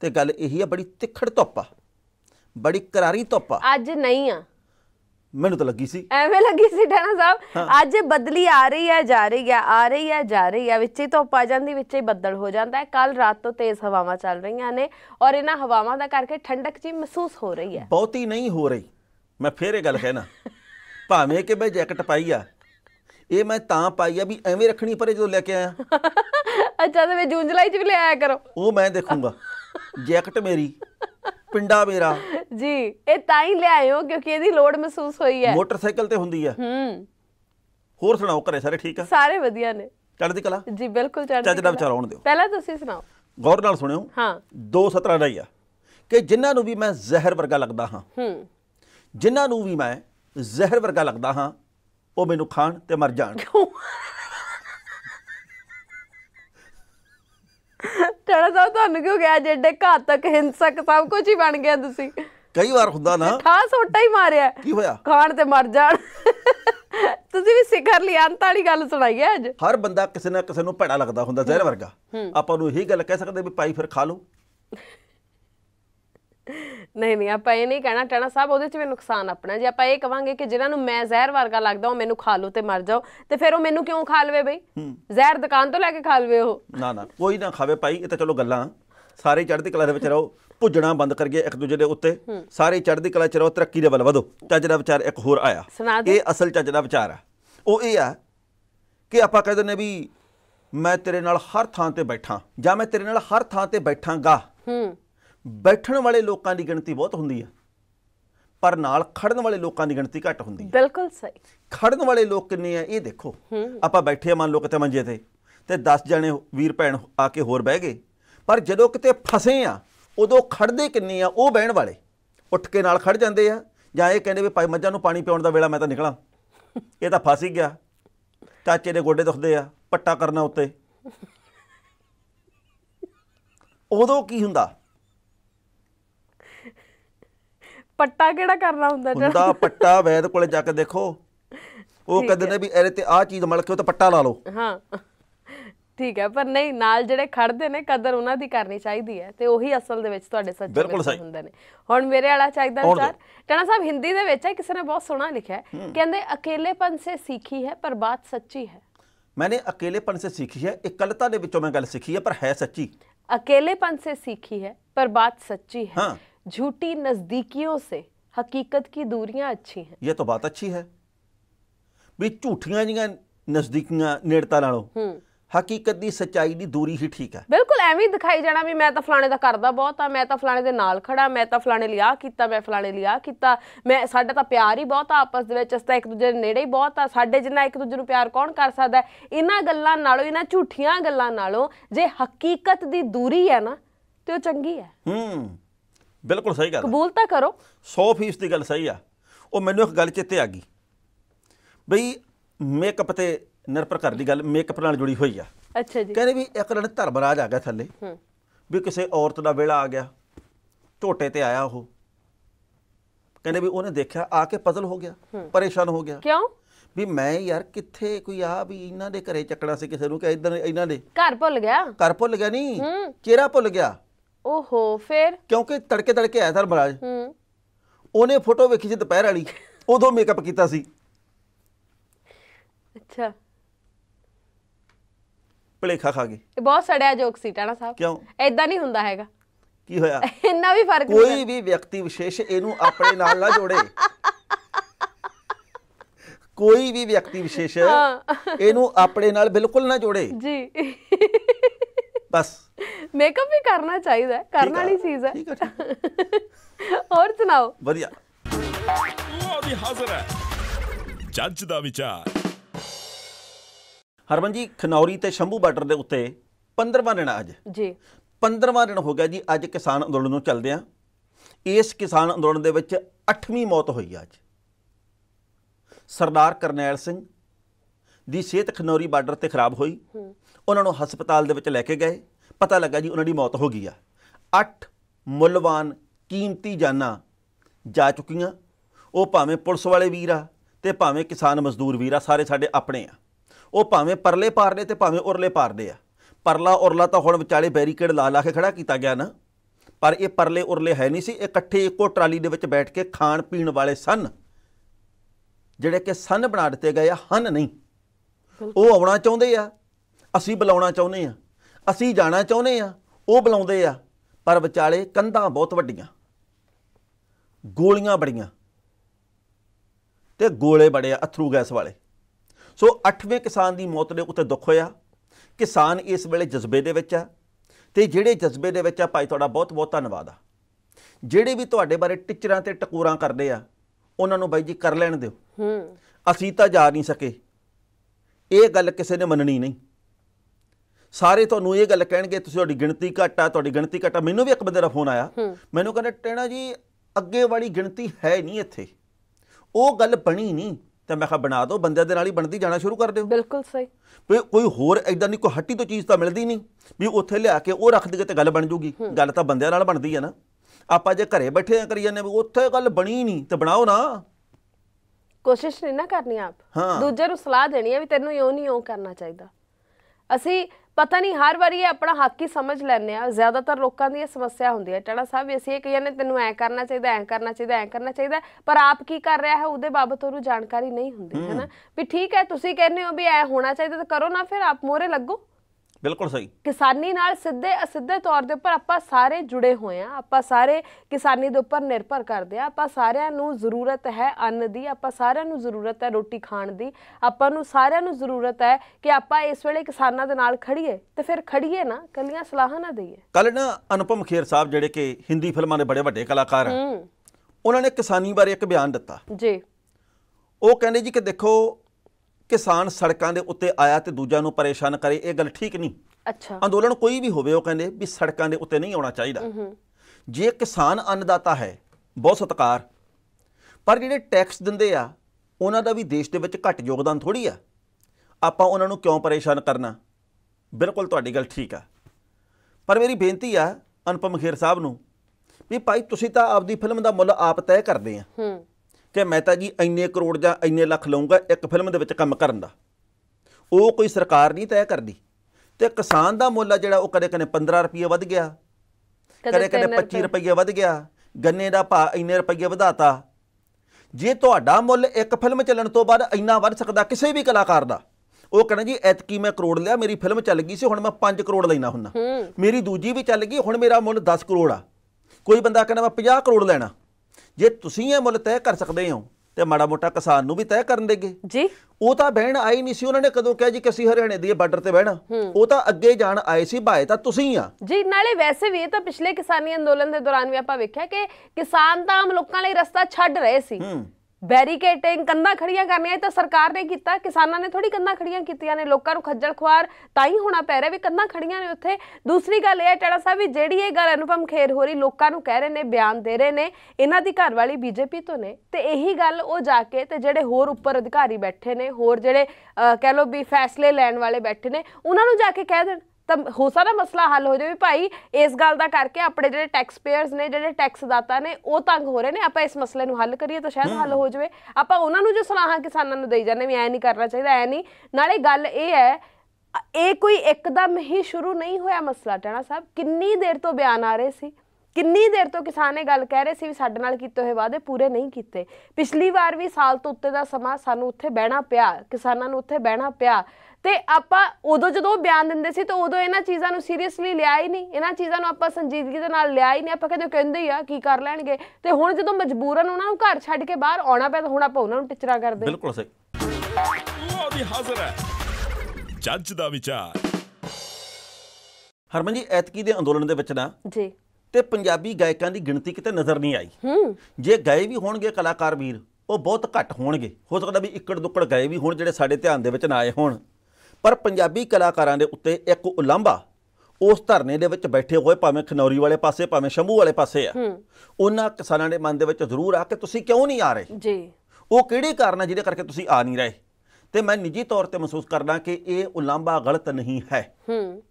Speaker 1: ਤੇ ਗੱਲ ਇਹੀ ਆ ਬੜੀ ਤਿੱਖੜ ਧੁੱਪ ਆ ਬੜੀ ਕਰਾਰੀ ਧੁੱਪ ਆ
Speaker 2: ਅੱਜ ਨਹੀਂ ਆ
Speaker 1: ਮੈਨੂੰ ਤਾਂ ਲੱਗੀ ਸੀ
Speaker 2: ਐਵੇਂ ਲੱਗੀ ਸੀ ਟਾਣਾ ਸਾਹਿਬ ਅੱਜ ਬਦਲੀ ਆ ਰਹੀ ਹੈ ਜਾ ਰਹੀ ਹੈ ਆ ਰਹੀ ਹੈ ਜਾ ਰਹੀ ਹੈ ਵਿੱਚੇ ਧੁੱਪ ਆ ਜਾਂਦੀ ਵਿੱਚੇ ਬੱਦਲ ਹੋ ਜਾਂਦਾ ਹੈ ਕੱਲ ਰਾਤ ਤੋਂ ਤੇਜ਼ ਹਵਾਵਾਂ ਚੱਲ ਰਹੀਆਂ ਨੇ ਔਰ ਇਹਨਾਂ ਹਵਾਵਾਂ ਦਾ ਕਰਕੇ ਠੰਡਕ ਜੀ ਮਹਿਸੂਸ ਹੋ ਰਹੀ ਹੈ
Speaker 1: ਬਹੁਤੀ ਨਹੀਂ ਹੋ ਰਹੀ ਮੈਂ ਫੇਰ ਇਹ ਗੱਲ ਕਹਿਣਾ ਭਾਵੇਂ ਕਿ ਮੈਂ ਜੈਕਟ ਪਾਈ ਆ ਇਹ ਮੈਂ ਤਾਂ ਪਾਈ ਆ ਵੀ ਐਵੇਂ ਰੱਖਣੀ ਪਰੇ ਜਦੋਂ ਲੈ ਕੇ ਆਇਆ
Speaker 2: ਅੱਛਾ ਤੇ ਮੈਂ ਜੂਨ ਜੁਲਾਈ ਚ ਵੀ ਲੈ ਆਇਆ ਕਰੋ
Speaker 1: ਉਹ ਮੈਂ ਦੇਖੂੰਗਾ ਜੈਕਟ ਮੇਰੀ ਪਿੰਡਾ ਮੇਰਾ
Speaker 2: ਜੀ ਇਹ ਤਾਂ ਹੀ ਲਿਆਏ ਹੋ ਕਿਉਂਕਿ ਇਹਦੀ ਲੋੜ ਮਹਿਸੂਸ ਹੋਈ ਹੈ
Speaker 1: ਮੋਟਰਸਾਈਕਲ ਤੇ ਹੁੰਦੀ ਹੈ ਹੂੰ ਹੋਰ ਸੁਣਾਓ ਘਰੇ ਸਾਰੇ ਠੀਕ ਆ
Speaker 2: ਸਾਰੇ ਵਧੀਆ ਨੇ ਚੜ੍ਹਦੀ ਕਲਾ ਜੀ ਬਿਲਕੁਲ ਚੜ੍ਹਦੀ ਚੱਜ ਦਾ ਵਿਚਾਰ ਆਉਣ ਦਿਓ ਪਹਿਲਾਂ ਤੁਸੀਂ ਸੁਣਾਓ
Speaker 1: ਗੌਰ ਨਾਲ ਸੁਣਿਓ ਹਾਂ 217 ਦਾ ਹੀ ਆ ਕਿ ਜਿਨ੍ਹਾਂ ਨੂੰ ਵੀ ਮੈਂ ਜ਼ਹਿਰ ਵਰਗਾ ਲੱਗਦਾ ਹਾਂ ਹੂੰ ਜਿਨ੍ਹਾਂ ਨੂੰ ਵੀ ਮੈਂ ਜ਼ਹਿਰ ਵਰਗਾ ਲੱਗਦਾ ਹਾਂ ਉਹ ਮੈਨੂੰ ਖਾਣ ਤੇ ਮਰ ਜਾਣ
Speaker 2: ਰਾਣਾ ਸਾਹਿਬ ਤੁਹਾਨੂੰ ਕਿਉਂ ਗਿਆ ਜਿਹੜੇ ਘਾਤਕ ਹਿੰਸਕ ਸਭ ਕੁਝ ਹੀ ਬਣ ਗਿਆ ਤੁਸੀਂ
Speaker 1: ਕਈ ਵਾਰ ਹੁੰਦਾ ਨਾ
Speaker 2: ਖਾ ਸੋਟਾ ਹੀ ਮਾਰਿਆ ਕੀ ਹੋਇਆ ਖਾਣ ਤੇ ਮਰ ਜਾਣ ਤੁਸੀਂ ਵੀ ਸਿਖਰ ਲਈ ਅੰਤ ਵਾਲੀ ਗੱਲ ਸੁਣਾਈ ਹੈ
Speaker 1: ਅੱਜ ਹਰ ਬੰਦਾ ਕਿਸੇ ਨਾ ਕਿਸੇ ਨੂੰ ਭੈੜਾ ਲੱਗਦਾ ਹੁੰਦਾ ਜ਼ਹਿਰ ਵਰਗਾ ਆਪਾਂ ਨੂੰ ਇਹੀ ਗੱਲ ਕਹਿ ਸਕਦੇ ਵੀ ਭਾਈ ਫਿਰ ਖਾ ਲਓ
Speaker 2: ਨਹੀਂ ਨਹੀਂ ਆਪਾਂ ਇਹ ਨਹੀਂ ਕਹਿਣਾ ਟਾਣਾ ਸਾਹਿਬ ਉਹਦੇ 'ਚ ਵੀ ਨੁਕਸਾਨ ਆਪਣਾ ਜੇ ਆਪਾਂ ਇਹ ਕਵਾਂਗੇ ਕਿ ਜਿਨ੍ਹਾਂ ਨੂੰ ਮੈਂ ਜ਼ਹਿਰ ਵਰਗਾ ਲੱਗਦਾ ਉਹ ਮੈਨੂੰ ਖਾ ਲਓ ਤੇ ਮਰ ਜਾਓ ਤੇ ਫਿਰ ਉਹ ਮੈਨੂੰ ਕਿਉਂ ਖਾ ਲਵੇ ਬਈ ਜ਼ਹਿਰ ਦੁਕਾਨ ਤੋਂ ਲੈ ਕੇ ਖਾ ਲਵੇ ਉਹ
Speaker 1: ਨਾ ਨਾ ਕੋਈ ਨਾ ਖਾਵੇ ਭਾਈ ਇਹ ਤਾਂ ਚਲੋ ਗੱਲਾਂ ਸਾਰੇ ਚੜ੍ਹਦੀ ਕਲਾ ਦੇ ਵਿੱਚ ਰਹੋ ਭੁੱਜਣਾ ਬੰਦ ਕਰ ਗਏ ਇੱਕ ਦੂਜੇ ਦੇ ਉੱਤੇ ਸਾਰੇ ਚੜ੍ਹਦੀ ਕਲਾ ਚ ਰਹੋ ਤਰੱਕੀ ਦੇ ਵੱਲ ਵਧੋ ਚੱਜ ਦਾ ਵਿਚਾਰ ਇੱਕ ਹੋਰ ਆਇਆ ਇਹ ਅਸਲ ਚੱਜ ਦਾ ਵਿਚਾਰ ਆ ਉਹ ਇਹ ਆ ਕਿ ਆਪਾਂ ਕਹਿੰਦੇ ਨੇ ਵੀ ਮੈਂ ਤੇਰੇ ਨਾਲ ਹਰ ਥਾਂ ਤੇ ਬੈਠਾਂ ਜਾਂ ਮੈਂ ਤੇਰੇ ਨਾਲ ਹਰ ਥਾਂ ਤੇ ਬੈਠਾਂਗਾ ਹੂੰ ਬੈਠਣ ਵਾਲੇ ਲੋਕਾਂ ਦੀ ਗਿਣਤੀ ਬਹੁਤ ਹੁੰਦੀ ਆ ਪਰ ਨਾਲ ਖੜਨ ਵਾਲੇ ਲੋਕਾਂ ਦੀ ਗਿਣਤੀ ਘੱਟ ਹੁੰਦੀ ਹੈ
Speaker 2: ਬਿਲਕੁਲ ਸਹੀ
Speaker 1: ਖੜਨ ਵਾਲੇ ਲੋਕ ਕਿੰਨੇ ਆ ਇਹ ਦੇਖੋ ਆਪਾਂ ਬੈਠੇ ਆ ਮੰਨ ਲਓ ਕਿਤੇ ਮੰਜੇ ਤੇ ਤੇ 10 ਜਣੇ ਵੀਰ ਭੈਣ ਆ ਕੇ ਹੋਰ ਬਹਿ ਗਏ ਪਰ ਜਦੋਂ ਕਿਤੇ ਫਸੇ ਆ ਉਦੋਂ ਖੜਦੇ ਕਿੰਨੇ ਆ ਉਹ ਬਹਿਣ ਵਾਲੇ ਉੱਠ ਕੇ ਨਾਲ ਖੜ ਜਾਂਦੇ ਆ ਜਾਂ ਇਹ ਕਹਿੰਦੇ ਵੀ ਭਾਈ ਮੱਝਾਂ ਨੂੰ ਪਾਣੀ ਪਿਉਣ ਦਾ ਵੇਲਾ ਮੈਂ ਤਾਂ ਨਿਕਲਾਂ ਇਹ ਤਾਂ ਫਸ ਹੀ ਗਿਆ ਚਾਚੇ ਦੇ ਗੋਡੇ ਦੁਖਦੇ ਆ ਪੱਟਾ ਕਰਨਾ ਉੱਤੇ ਉਦੋਂ ਕੀ ਹੁੰਦਾ
Speaker 2: ਪੱਟਾ ਕਿਹੜਾ ਕਰਨਾ ਹੁੰਦਾ ਜਿਹੜਾ ਹੁੰਦਾ
Speaker 1: ਪੱਟਾ ਵੈਦ ਕੋਲੇ ਜਾ ਕੇ ਦੇਖੋ ਉਹ ਕਹਿੰਦੇ ਨੇ ਵੀ ਇਹਦੇ ਤੇ ਆ ਚੀਜ਼ ਮਲ ਕੇ ਉਹ ਤਾਂ ਪੱਟਾ ਲਾ ਲਓ
Speaker 2: ਹਾਂ ਠੀਕ ਹੈ ਪਰ ਨਹੀਂ ਨਾਲ ਜਿਹੜੇ ਖੜਦੇ ਨੇ ਕਦਰ ਉਹਨਾਂ ਦੀ ਕਰਨੀ ਚਾਹੀਦੀ ਹੈ ਤੇ ਉਹੀ ਅਸਲ ਦੇ ਵਿੱਚ ਤੁਹਾਡੇ ਸੱਚੇ ਮਿੱਤਰ ਹੁੰਦੇ ਨੇ ਹੁਣ ਮੇਰੇ ਵਾਲਾ ਚਾਹੀਦਾ ਸਰ ਟਣਾ ਸਾਹਿਬ ਹਿੰਦੀ ਦੇ ਵਿੱਚ ਹੈ ਕਿਸੇ ਨੇ ਬਹੁਤ ਸੋਹਣਾ ਲਿਖਿਆ ਹੈ ਕਹਿੰਦੇ ਅਕੇਲੇਪਨ ਸੇ ਸਿੱਖੀ ਹੈ ਪਰ ਬਾਤ ਸੱਚੀ ਹੈ
Speaker 1: ਮੈਨੇ ਅਕੇਲੇਪਨ ਸੇ ਸਿੱਖੀ ਹੈ ਇਕੱਲਤਾ ਦੇ ਵਿੱਚੋਂ ਮੈਂ ਗੱਲ ਸਿੱਖੀ ਹੈ ਪਰ ਹੈ ਸੱਚੀ
Speaker 2: ਅਕੇਲੇਪਨ ਸੇ ਸਿੱਖੀ ਹੈ ਪਰ ਬਾਤ ਸੱਚੀ ਹੈ ਹਾਂ झूठी नज़दीकियों से हकीकत की दूरियां अच्छी हैं
Speaker 1: ये तो बात अच्छी है ਵੀ ਝੂਠੀਆਂ ਜੀਆਂ ਨਜ਼ਦੀਕੀਆਂ ਨੇੜਤਾ ਨਾਲੋਂ ਹੂੰ ਹਕੀਕਤ ਦੀ ਸਚਾਈ ਦੀ ਦੂਰੀ ਹੀ ਠੀਕ ਹੈ
Speaker 2: ਬਿਲਕੁਲ ਐਵੇਂ ਦਿਖਾਈ ਜਾਣਾ ਵੀ ਮੈਂ ਤਾਂ ਫਲਾਣੇ ਦਾ ਕਰਦਾ ਬਹੁਤ ਆ ਮੈਂ ਤਾਂ ਫਲਾਣੇ ਦੇ ਨਾਲ ਖੜਾ ਮੈਂ ਤਾਂ ਫਲਾਣੇ ਲਈ ਆ ਕੀਤਾ ਮੈਂ ਫਲਾਣੇ ਲਈ ਆ ਕੀਤਾ ਮੈਂ ਸਾਡਾ ਤਾਂ ਪਿਆਰ ਹੀ ਬਹੁਤ ਆ ਆਪਸ ਦੇ ਵਿੱਚ ਅਸਤਾ ਇੱਕ ਦੂਜੇ ਦੇ ਨੇੜੇ ਹੀ ਬਹੁਤ ਆ ਸਾਡੇ ਜਿੰਨਾ ਇੱਕ ਦੂਜੇ ਨੂੰ ਪਿਆਰ ਕੌਣ ਕਰ ਸਕਦਾ ਇਹਨਾਂ ਗੱਲਾਂ ਨਾਲੋਂ ਇਹਨਾਂ ਝੂਠੀਆਂ ਗੱਲਾਂ ਨਾਲੋਂ ਜੇ ਹਕੀਕਤ ਦੀ ਦੂਰੀ ਹੈ ਨਾ ਤੇ ਉਹ ਚੰਗੀ ਹੈ
Speaker 1: ਹੂੰ ਬਿਲਕੁਲ ਸਹੀ ਗੱਲ ਕਬੂਲ ਤਾਂ ਕਰੋ 100% ਦੀ ਗੱਲ ਸਹੀ ਆ ਉਹ ਮੈਨੂੰ ਇੱਕ ਗੱਲ ਚਿੱਤੇ ਆ ਗਈ ਬਈ ਮੇਕਅਪ ਤੇ ਕਰ ਕਰਦੀ ਗੱਲ ਮੇਕਅਪ ਨਾਲ ਜੁੜੀ ਹੋਈ ਆ ਅੱਛਾ ਜੀ ਕਹਿੰਦੇ ਵੀ ਇੱਕ ਲੜ ਧਰਮਰਾਜ ਆ ਗਿਆ ਥੱਲੇ ਹੂੰ ਵੀ ਕਿਸੇ ਔਰਤ ਦਾ ਵੇਲਾ ਆ ਗਿਆ ਝੋਟੇ ਤੇ ਆਇਆ ਉਹ ਕਹਿੰਦੇ ਵੀ ਉਹਨੇ ਦੇਖਿਆ ਆ ਕੇ ਪਜ਼ਲ ਹੋ ਗਿਆ ਪਰੇਸ਼ਾਨ ਹੋ ਗਿਆ ਕਿਉਂ ਵੀ ਮੈਂ ਯਾਰ ਕਿੱਥੇ ਕੋਈ ਆ ਵੀ ਇਹਨਾਂ ਦੇ ਘਰੇ ਚੱਕਣਾ ਸੀ ਕਿਸੇ ਨੂੰ ਕਿ ਇਦਾਂ ਇਹਨਾਂ ਦੇ
Speaker 2: ਘਰ ਭੁੱਲ ਗਿਆ
Speaker 1: ਘਰ ਭੁੱਲ ਗਿਆ ਨਹੀਂ ਚਿਹਰਾ ਭੁੱਲ ਗਿਆ
Speaker 2: ਓਹੋ ਫਿਰ
Speaker 1: ਕਿਉਂਕਿ ਤੜਕੇ ਤੜਕੇ ਆਇਆ ਸਰ ਬਰਾਜ ਹੂੰ ਉਹਨੇ ਫੋਟੋ ਵੇਖੀ ਸੀ ਦੁਪਹਿਰ ਵਾਲੀ ਉਦੋਂ ਮੇਕਅਪ ਕੀਤਾ ਸੀ ਅੱਛਾ ਭਲੇਖਾ ਖਾ ਗਈ
Speaker 2: ਇਹ ਬਹੁਤ ਸੜਿਆ ਜੋਕ ਸੀ ਟਾਣਾ ਸਾਹਿਬ ਕਿਉਂ ਐਦਾਂ ਨਹੀਂ ਹੁੰਦਾ ਹੈਗਾ ਕੀ ਹੋਇਆ ਇੰਨਾ ਵੀ ਫਰਕ ਨਹੀਂ ਕੋਈ
Speaker 1: ਵੀ ਵਿਅਕਤੀ ਵਿਸ਼ੇਸ਼ ਇਹਨੂੰ ਆਪਣੇ ਨਾਲ ਨਾ ਜੋੜੇ ਕੋਈ ਵੀ ਵਿਅਕਤੀ ਵਿਸ਼ੇਸ਼ ਇਹਨੂੰ ਆਪਣੇ ਨਾਲ ਬਿਲਕੁਲ ਨਾ ਜੋੜੇ
Speaker 2: ਜੀ ਬਸ ਮੇਕਅਪ ਵੀ ਕਰਨਾ ਚਾਹੀਦਾ ਹੈ ਕਰਨ ਵਾਲੀ ਚੀਜ਼ ਹੈ ਹੋਰ ਸੁਣਾਓ
Speaker 1: ਵਧੀਆ ਉਹ ਵੀ ਹਾਜ਼ਰ ਹੈ ਜੱਜ ਦਾ ਵਿਚਾਰ ਹਰਮਨ ਜੀ ਖਨੌਰੀ ਤੇ ਸ਼ੰਭੂ ਬਾਰਡਰ ਦੇ ਉੱਤੇ 15ਵਾਂ ਦਿਨ ਅੱਜ ਜੀ 15ਵਾਂ ਦਿਨ ਹੋ ਗਿਆ ਜੀ ਅੱਜ ਕਿਸਾਨ ਅੰਦੋਲਨ ਨੂੰ ਚੱਲਦੇ ਆ ਇਸ ਕਿਸਾਨ ਅੰਦੋਲਨ ਦੇ ਵਿੱਚ 8ਵੀਂ ਮੌਤ ਹੋਈ ਅੱਜ ਸਰਦਾਰ ਕਰਨੈਲ ਸਿੰਘ ਦੀ ਸਿਹਤ ਖਨੌਰੀ ਬਾਰਡਰ ਤੇ ਖਰਾਬ ਹੋਈ ਉਹਨਾਂ ਨੂੰ ਹਸਪਤਾਲ ਦੇ ਵਿੱਚ ਲੈ ਕੇ ਗਏ ਪਤਾ ਲੱਗਾ ਜੀ ਉਹਨਾਂ ਦੀ ਮੌਤ ਹੋ ਗਈ ਆ 8 ਮੁੱਲਵਾਨ ਕੀਮਤੀ ਜਾਨਾਂ ਜਾ ਚੁੱਕੀਆਂ ਉਹ ਭਾਵੇਂ ਪੁਲਿਸ ਵਾਲੇ ਵੀਰ ਆ ਤੇ ਭਾਵੇਂ ਕਿਸਾਨ ਮਜ਼ਦੂਰ ਵੀਰ ਆ ਸਾਰੇ ਸਾਡੇ ਆਪਣੇ ਆ ਉਹ ਭਾਵੇਂ ਪਰਲੇ ਪਾਰਲੇ ਤੇ ਭਾਵੇਂ ਉਰਲੇ ਦੇ ਆ ਪਰਲਾ ਉਰਲਾ ਤਾਂ ਹੁਣ ਵਿਚਾਲੇ ਬੈਰੀਕੇਡ ਲਾ ਲਾ ਕੇ ਖੜਾ ਕੀਤਾ ਗਿਆ ਨਾ ਪਰ ਇਹ ਪਰਲੇ ਉਰਲੇ ਹੈ ਨਹੀਂ ਸੀ ਇਕੱਠੇ ਇੱਕੋ ਟਰਾਲੀ ਦੇ ਵਿੱਚ ਬੈਠ ਕੇ ਖਾਣ ਪੀਣ ਵਾਲੇ ਸਨ ਜਿਹੜੇ ਕਿ ਸਨ ਬਣਾ ਦਿੱਤੇ ਗਏ ਆ ਹਨ ਨਹੀਂ ਉਹ ਆਉਣਾ ਚਾਹੁੰਦੇ ਆ ਅਸੀਂ ਬੁਲਾਉਣਾ ਚਾਹੁੰਦੇ ਆ ਅਸੀਂ ਜਾਣਾ ਚਾਹੁੰਦੇ ਆ ਉਹ ਬੁਲਾਉਂਦੇ ਆ ਪਰ ਵਿਚਾਲੇ ਕੰਧਾਂ ਬਹੁਤ ਵੱਡੀਆਂ ਗੋਲੀਆਂ ਬੜੀਆਂ ਤੇ ਗੋਲੇ ਬੜੇ ਆ ਅਥਰੂ ਗੈਸ ਵਾਲੇ ਸੋ 8ਵੇਂ ਕਿਸਾਨ ਦੀ ਮੌਤ ਦੇ ਉੱਤੇ ਦੁੱਖ ਹੋਇਆ ਕਿਸਾਨ ਇਸ ਵੇਲੇ ਜਜ਼ਬੇ ਦੇ ਵਿੱਚ ਆ ਤੇ ਜਿਹੜੇ ਜਜ਼ਬੇ ਦੇ ਵਿੱਚ ਆ ਭਾਈ ਤੁਹਾਡਾ ਬਹੁਤ ਬਹੁਤ ਧੰਨਵਾਦ ਆ ਜਿਹੜੇ ਵੀ ਤੁਹਾਡੇ ਬਾਰੇ ਟਿਚਰਾਂ ਤੇ ਟਕੂਰਾਂ ਕਰਦੇ ਆ ਉਹਨਾਂ ਨੂੰ ਬਾਈ ਜੀ ਕਰ ਲੈਣ ਦਿਓ ਹੂੰ ਅਸੀਂ ਤਾਂ ਜਾ ਨਹੀਂ ਸਕੇ ਇਹ ਗੱਲ ਕਿਸੇ ਨੇ ਮੰਨਣੀ ਨਹੀਂ ਸਾਰੇ ਤੁਹਾਨੂੰ ਇਹ ਗੱਲ ਕਹਿਣਗੇ ਤੁਸੀਂ ਤੁਹਾਡੀ ਗਿਣਤੀ ਘੱਟ ਆ ਤੁਹਾਡੀ ਗਿਣਤੀ ਘੱਟ ਆ ਮੈਨੂੰ ਵੀ ਇੱਕ ਬੰਦੇ ਦਾ ਫੋਨ ਆਇਆ ਮੈਨੂੰ ਕਹਿੰਦਾ ਟੈਣਾ ਜੀ ਅੱਗੇ ਵਾਲੀ ਗਿਣਤੀ ਹੈ ਨਹੀਂ ਇੱਥੇ ਉਹ ਗੱਲ ਬਣੀ ਨਹੀਂ ਤਾਂ ਮੈਂ ਕਿਹਾ ਬਣਾ ਦਿਓ ਬੰਦਿਆਂ ਦੇ ਨਾਲ ਹੀ ਬਣਦੀ ਜਾਣਾ ਸ਼ੁਰੂ ਕਰ ਦਿਓ ਬਿਲਕੁਲ ਸਹੀ ਵੀ ਕੋਈ ਹੋਰ ਐਦਾਂ ਨਹੀਂ ਕੋਈ ਹੱਟੀ ਤੋਂ ਚੀਜ਼ ਤਾਂ ਮਿਲਦੀ ਨਹੀਂ ਵੀ ਉੱਥੇ ਲਿਆ ਕੇ ਉਹ ਰੱਖ ਦੇਗੇ ਤੇ ਗੱਲ ਬਣ ਜੂਗੀ ਗੱਲ ਤਾਂ ਬੰਦਿਆਂ ਨਾਲ ਬਣਦੀ ਹੈ ਨਾ ਆਪਾਂ ਜੇ ਘਰੇ ਬੈਠੇ ਆ ਕਰੀ ਜਾਂਦੇ ਵੀ ਉੱਥੇ ਗੱਲ ਬਣੀ ਨਹੀਂ ਤੇ ਬਣਾਓ ਨਾ
Speaker 2: ਕੋਸ਼ਿਸ਼ ਨਹੀਂ ਨਾ ਕਰਨੀ ਆਪ ਦੂਜੇ ਨੂੰ ਸਲਾਹ ਦੇਣੀ ਆ ਵੀ ਤੈਨੂੰ ਇਉਂ ਨਹੀਂ ਇਉਂ ਕਰਨਾ ਚਾਹੀਦਾ ਅਸੀਂ ਪਤਾ ਨਹੀਂ ਹਰ ਵਾਰੀ ਇਹ ਆਪਣਾ ਹੱਕ ਹੀ ਸਮਝ ਲੈਂਦੇ ਆ ਜ਼ਿਆਦਾਤਰ ਲੋਕਾਂ ਦੀ ਇਹ ਸਮੱਸਿਆ ਹੁੰਦੀ ਹੈ ਟੜਾ ਸਾਹਿਬ ਅਸੀਂ ਇਹ ਕਹਿੰਦੇ ਨੇ ਤੈਨੂੰ ਐ ਕਰਨਾ ਚਾਹੀਦਾ ਐ ਕਰਨਾ ਚਾਹੀਦਾ ਐ ਕਰਨਾ ਚਾਹੀਦਾ ਪਰ ਆਪ ਕੀ ਕਰ ਰਿਹਾ ਹੈ ਉਹਦੇ ਬਾਬਤ ਉਹਨੂੰ ਜਾਣਕਾਰੀ ਨਹੀਂ ਹੁੰਦੀ ਹੈ ਨਾ ਵੀ ਠੀਕ ਹੈ ਤੁਸੀਂ ਕਹਿੰਦੇ ਹੋ ਵੀ ਐ ਹੋਣਾ ਚਾਹੀਦਾ ਤਾਂ ਕਰੋ ਨਾ ਫਿਰ ਆਪ ਮੋਰੇ ਲੱਗੋ ਬਿਲਕੁਲ ਸਹੀ ਕਿਸਾਨੀ ਨਾਲ ਸਿੱਧੇ ਅਸਿੱਧੇ ਤੌਰ ਦੇ ਉੱਪਰ ਆਪਾਂ ਸਾਰੇ ਜੁੜੇ ਹੋਏ ਆ ਆਪਾਂ ਸਾਰੇ ਕਿਸਾਨੀ ਦੇ ਉੱਪਰ ਨਿਰਭਰ ਕਰਦੇ ਆ ਆਪਾਂ ਸਾਰਿਆਂ ਨੂੰ ਜ਼ਰੂਰਤ ਹੈ ਅੰਨ ਦੀ ਆਪਾਂ ਸਾਰਿਆਂ ਨੂੰ ਜ਼ਰੂਰਤ ਹੈ ਰੋਟੀ ਖਾਣ ਦੀ ਆਪਾਂ ਨੂੰ ਸਾਰਿਆਂ ਨੂੰ ਜ਼ਰੂਰਤ ਹੈ ਕਿ ਆਪਾਂ ਇਸ ਵੇਲੇ ਕਿਸਾਨਾਂ ਦੇ ਨਾਲ ਖੜੀਏ ਤੇ ਫਿਰ ਖੜੀਏ ਨਾ ਕੱਲੀਆਂ ਸਲਾਹਾਂ ਨਾ ਦਈਏ
Speaker 1: ਕੱਲ ਨਾ ਅਨੁਪਮ ਖੇਰ ਸਾਹਿਬ ਜਿਹੜੇ ਕਿ ਹਿੰਦੀ ਫਿਲਮਾਂ ਦੇ ਬੜੇ ਵੱਡੇ ਕਲਾਕਾਰ ਹਨ ਉਹਨਾਂ ਨੇ ਕਿਸਾਨੀ ਬਾਰੇ ਇੱਕ ਬਿਆਨ ਦਿੱਤਾ ਜੀ ਉਹ ਕਹਿੰਦੇ ਜੀ ਕਿ ਦੇਖੋ ਕਿਸਾਨ ਸੜਕਾਂ ਦੇ ਉੱਤੇ ਆਇਆ ਤੇ ਦੂਜਿਆਂ ਨੂੰ ਪਰੇਸ਼ਾਨ ਕਰੇ ਇਹ ਗੱਲ ਠੀਕ ਨਹੀਂ ਅੱਛਾ ਅੰਦੋਲਨ ਕੋਈ ਵੀ ਹੋਵੇ ਉਹ ਕਹਿੰਦੇ ਵੀ ਸੜਕਾਂ ਦੇ ਉੱਤੇ ਨਹੀਂ ਆਉਣਾ ਚਾਹੀਦਾ ਜੇ ਕਿਸਾਨ ਅੰਨਦਾਤਾ ਹੈ ਬਹੁਤ ਸਤਿਕਾਰ ਪਰ ਜਿਹੜੇ ਟੈਕਸ ਦਿੰਦੇ ਆ ਉਹਨਾਂ ਦਾ ਵੀ ਦੇਸ਼ ਦੇ ਵਿੱਚ ਘੱਟ ਯੋਗਦਾਨ ਥੋੜੀ ਆ ਆਪਾਂ ਉਹਨਾਂ ਨੂੰ ਕਿਉਂ ਪਰੇਸ਼ਾਨ ਕਰਨਾ ਬਿਲਕੁਲ ਤੁਹਾਡੀ ਗੱਲ ਠੀਕ ਆ ਪਰ ਮੇਰੀ ਬੇਨਤੀ ਆ ਅਨਪਮ ਖੇਰ ਸਾਹਿਬ ਨੂੰ ਵੀ ਭਾਈ ਤੁਸੀਂ ਤਾਂ ਆਪਦੀ ਫਿਲਮ ਦਾ ਮੁੱਲ ਆਪ ਤੈਅ ਕਰਦੇ ਆ ਹੂੰ ਕਿ ਮੈਂ ਤਾਂ ਜੀ ਇੰਨੇ ਕਰੋੜ ਜਾਂ ਇੰਨੇ ਲੱਖ ਲਵਾਂਗਾ ਇੱਕ ਫਿਲਮ ਦੇ ਵਿੱਚ ਕੰਮ ਕਰਨ ਦਾ ਉਹ ਕੋਈ ਸਰਕਾਰ ਨਹੀਂ ਤੈਅ ਕਰਦੀ ਤੇ ਕਿਸਾਨ ਦਾ ਮੁੱਲ ਜਿਹੜਾ ਉਹ ਕਦੇ ਕਦੇ 15 ਰੁਪਏ ਵੱਧ ਗਿਆ ਕਦੇ ਕਦੇ 25 ਰੁਪਏ ਵੱਧ ਗਿਆ ਗੰਨੇ ਦਾ ਭਾਅ ਇੰਨੇ ਰੁਪਏ ਵਧਾਤਾ ਜੇ ਤੁਹਾਡਾ ਮੁੱਲ ਇੱਕ ਫਿਲਮ ਚੱਲਣ ਤੋਂ ਬਾਅਦ ਇੰਨਾ ਵੱਧ ਸਕਦਾ ਕਿਸੇ ਵੀ ਕਲਾਕਾਰ ਦਾ ਉਹ ਕਹਿੰਦਾ ਜੀ ਐਤਕੀ ਮੈਂ ਕਰੋੜ ਲਿਆ ਮੇਰੀ ਫਿਲਮ ਚੱਲ ਗਈ ਸੀ ਹੁਣ ਮੈਂ 5 ਕਰੋੜ ਲੈਣਾ ਹੁੰਦਾ ਮੇਰੀ ਦੂਜੀ ਵੀ ਚੱਲ ਗਈ ਹੁਣ ਮੇਰਾ ਮੁੱਲ 10 ਕਰੋੜ ਆ ਕੋਈ ਬੰਦਾ ਕਹਿੰਦਾ ਮੈਂ 50 ਕਰੋੜ ਲੈਣਾ ਜੇ ਤੁਸੀਂ ਇਹ ਮੁੱਲ ਤੈਅ ਕਰ ਸਕਦੇ ਹੋ ਤੇ ਮਾੜਾ ਮੋਟਾ ਕਿਸਾਨ ਨੂੰ ਵੀ ਤੈਅ ਕਰਨ ਦੇਗੇ ਜੀ ਉਹ ਤਾਂ ਬਹਿਣ ਆਈ ਨਹੀਂ ਸੀ ਉਹਨਾਂ ਨੇ ਕਦੋਂ ਕਿਹਾ ਜੀ ਕਿ ਅਸੀਂ ਹਰਿਆਣੇ ਦੀ ਬਾਰਡਰ ਤੇ ਬਹਿਣਾ ਉਹ ਤਾਂ ਅੱਗੇ ਜਾਣ ਆਏ ਸੀ ਭਾਏ ਤਾਂ ਤੁਸੀਂ ਆ
Speaker 2: ਜੀ ਨਾਲੇ ਵੈਸੇ ਵੀ ਇਹ ਤਾਂ ਪਿਛਲੇ ਕਿਸਾਨੀ ਅੰਦੋਲਨ ਦੇ ਦੌਰਾਨ ਵੀ ਆਪਾਂ ਵੇਖਿਆ ਕਿ ਕਿਸਾਨ ਤਾਂ ਆਮ ਲੋਕਾਂ ਲਈ ਰਸਤਾ ਛੱਡ ਰਹੇ ਸੀ ਬੈਰੀਕੇਟਿੰਗ ਕੰਧਾਂ ਖੜੀਆਂ ਕਰਨੀਆਂ ਇਹ ਤਾਂ ਸਰਕਾਰ ਨੇ ਕੀਤਾ ਕਿਸਾਨਾਂ ਨੇ ਥੋੜੀ ਕੰਧਾਂ ਖੜੀਆਂ ਕੀਤੀਆਂ ਨੇ ਲੋਕਾਂ ਨੂੰ ਖੱਜਲ ਖੁਆਰ ਤਾਂ ਹੀ ਹੋਣਾ ਪੈ ਰਿਹਾ ਵੀ ਕੰਧਾਂ ਖੜੀਆਂ ਨੇ ਉੱਥੇ ਦੂਸਰੀ ਗੱਲ ਇਹ ਹੈ ਟੜਾ ਸਾਹਿਬ ਵੀ ਜਿਹੜੀ ਇਹ ਗੱਲ ਅਨੁਪਮ ਖੇਰ ਹੋ ਰਹੀ ਲੋਕਾਂ ਨੂੰ ਕਹਿ ਰਹੇ ਨੇ ਬਿਆਨ ਦੇ ਰਹੇ ਨੇ ਇਹਨਾਂ ਦੀ ਘਰ ਵਾਲੀ ਬੀਜੇਪੀ ਤੋਂ ਨੇ ਤੇ ਇਹੀ ਗੱਲ ਉਹ ਜਾ ਕੇ ਤੇ ਜਿਹੜੇ ਹੋਰ ਉੱਪਰ ਅਧਿਕਾਰੀ ਬੈਠੇ ਨੇ ਹੋਰ ਜਿਹੜੇ ਕਹਿ ਲੋ ਵੀ ਫੈਸਲੇ ਲੈਣ ਵਾਲੇ ਬੈਠੇ ਨੇ ਉਹਨਾਂ ਨੂੰ ਜਾ ਕੇ ਕਹਿ ਦੇਣ ਤਾਂ ਹੋ ਸਕਦਾ ਮਸਲਾ ਹੱਲ ਹੋ ਜਾਵੇ ਭਾਈ ਇਸ ਗੱਲ ਦਾ ਕਰਕੇ ਆਪਣੇ ਜਿਹੜੇ ਟੈਕਸ ਪੇਅਰਸ ਨੇ ਜਿਹੜੇ ਟੈਕਸ ਦਾਤਾ ਨੇ ਉਹ ਤੰਗ ਹੋ ਰਹੇ ਨੇ ਆਪਾਂ ਇਸ ਮਸਲੇ ਨੂੰ ਹੱਲ ਕਰੀਏ ਤਾਂ ਸ਼ਾਇਦ ਹੱਲ ਹੋ ਜਾਵੇ ਆਪਾਂ ਉਹਨਾਂ ਨੂੰ ਜੋ ਸਲਾਹਾਂ ਕਿਸਾਨਾਂ ਨੂੰ ਦੇਈ ਜਾਂਦੇ ਵੀ ਐ ਨਹੀਂ ਕਰਨਾ ਚਾਹੀਦਾ ਐ ਨਹੀਂ ਨਾਲੇ ਗੱਲ ਇਹ ਹੈ ਇਹ ਕੋਈ ਇੱਕਦਮ ਹੀ ਸ਼ੁਰੂ ਨਹੀਂ ਹੋਇਆ ਮਸਲਾ ਟਾਣਾ ਸਾਹਿਬ ਕਿੰਨੀ ਦੇਰ ਤੋਂ ਬਿਆਨ ਆ ਰਹੇ ਸੀ ਕਿੰਨੀ ਦੇਰ ਤੋਂ ਕਿਸਾਨ ਇਹ ਗੱਲ ਕਹਿ ਰਹੇ ਸੀ ਵੀ ਸਾਡੇ ਨਾਲ ਕੀਤੇ ਹੋਏ ਵਾਅਦੇ ਪੂਰੇ ਨਹੀਂ ਕੀਤੇ ਪਿਛਲੀ ਵਾਰ ਵੀ ਸਾਲ ਤੋਂ ਉੱਤੇ ਦਾ ਸਮਾਂ ਸਾਨੂੰ ਉੱਥੇ ਬਹਿਣਾ ਪਿਆ ਕਿਸਾਨਾਂ ਨੂੰ ਉੱਥੇ ਬਹਿਣਾ ਪਿਆ ਤੇ ਆਪਾਂ ਉਦੋਂ ਜਦੋਂ ਬਿਆਨ ਦਿੰਦੇ ਸੀ ਤਾਂ ਉਦੋਂ ਇਹਨਾਂ ਚੀਜ਼ਾਂ ਨੂੰ ਸੀਰੀਅਸਲੀ ਲਿਆ ਹੀ ਨਹੀਂ ਇਹਨਾਂ ਚੀਜ਼ਾਂ ਨੂੰ ਆਪਾਂ ਸੰਜੀਦਗੀ ਦੇ ਨਾਲ ਲਿਆ ਹੀ ਨਹੀਂ ਆਪਾਂ ਕਹਿੰਦੇ ਕਹਿੰਦੇ ਆ ਕੀ ਕਰ ਲੈਣਗੇ ਤੇ ਹੁਣ ਜਦੋਂ ਮਜਬੂਰਨ ਉਹਨਾਂ ਨੂੰ ਘਰ ਛੱਡ ਕੇ ਬਾਹਰ ਆਉਣਾ ਪਿਆ ਤਾਂ ਹੁਣ ਆਪਾਂ ਉਹਨਾਂ ਨੂੰ ਟਿਚਰਾ ਕਰਦੇ ਬਿਲਕੁਲ
Speaker 1: ਸਹੀ ਉਹ ਦੀ ਹਾਜ਼ਰ ਹੈ ਜੱਜ ਦਾ ਵਿਚਾਰ ਹਰਮਨ ਜੀ ਐਤਕੀ ਦੇ ਅੰਦੋਲਨ ਦੇ ਵਿੱਚ ਨਾ ਜੀ ਤੇ ਪੰਜਾਬੀ ਗਾਇਕਾਂ ਦੀ ਗਿਣਤੀ ਕਿਤੇ ਨਜ਼ਰ ਨਹੀਂ ਆਈ ਹੂੰ ਜੇ ਗਏ ਵੀ ਹੋਣਗੇ ਕਲਾਕਾਰ ਵੀਰ ਉਹ ਬਹੁਤ ਘੱਟ ਹੋਣਗੇ ਹੋ ਸਕਦਾ ਵੀ ਇੱਕੜ ਦੁੱਕੜ ਗਏ ਵੀ ਹੋਣ ਜਿਹੜੇ ਸਾਡੇ ਧਿਆਨ ਦੇ ਵਿੱਚ ਨਾ ਆਏ ਹੋਣ ਪਰ ਪੰਜਾਬੀ ਕਲਾਕਾਰਾਂ ਦੇ ਉੱਤੇ ਇੱਕ ਉਲੰਭਾ ਉਸ ਧਰਨੇ ਦੇ ਵਿੱਚ ਬੈਠੇ ਹੋਏ ਭਾਵੇਂ ਖਨੌਰੀ ਵਾਲੇ ਪਾਸੇ ਭਾਵੇਂ ਸ਼ੰਭੂ ਵਾਲੇ ਪਾਸੇ ਆ ਉਹਨਾਂ ਕਿਸਾਨਾਂ ਦੇ ਮਨ ਦੇ ਵਿੱਚ ਜ਼ਰੂਰ ਆ ਕਿ ਤੁਸੀਂ ਕਿਉਂ ਨਹੀਂ ਆ ਰਹੇ ਜੀ ਉਹ ਕਿਹੜੇ ਕਾਰਨ ਆ ਜਿਹਦੇ ਕਰਕੇ ਤੁਸੀਂ ਆ ਨਹੀਂ ਰਹੇ ਤੇ ਮੈਂ ਨਿੱਜੀ ਤੌਰ ਤੇ ਮਹਿਸੂਸ ਕਰਦਾ ਕਿ ਇਹ ਉਲੰਭਾ ਗਲਤ ਨਹੀਂ ਹੈ ਹੂੰ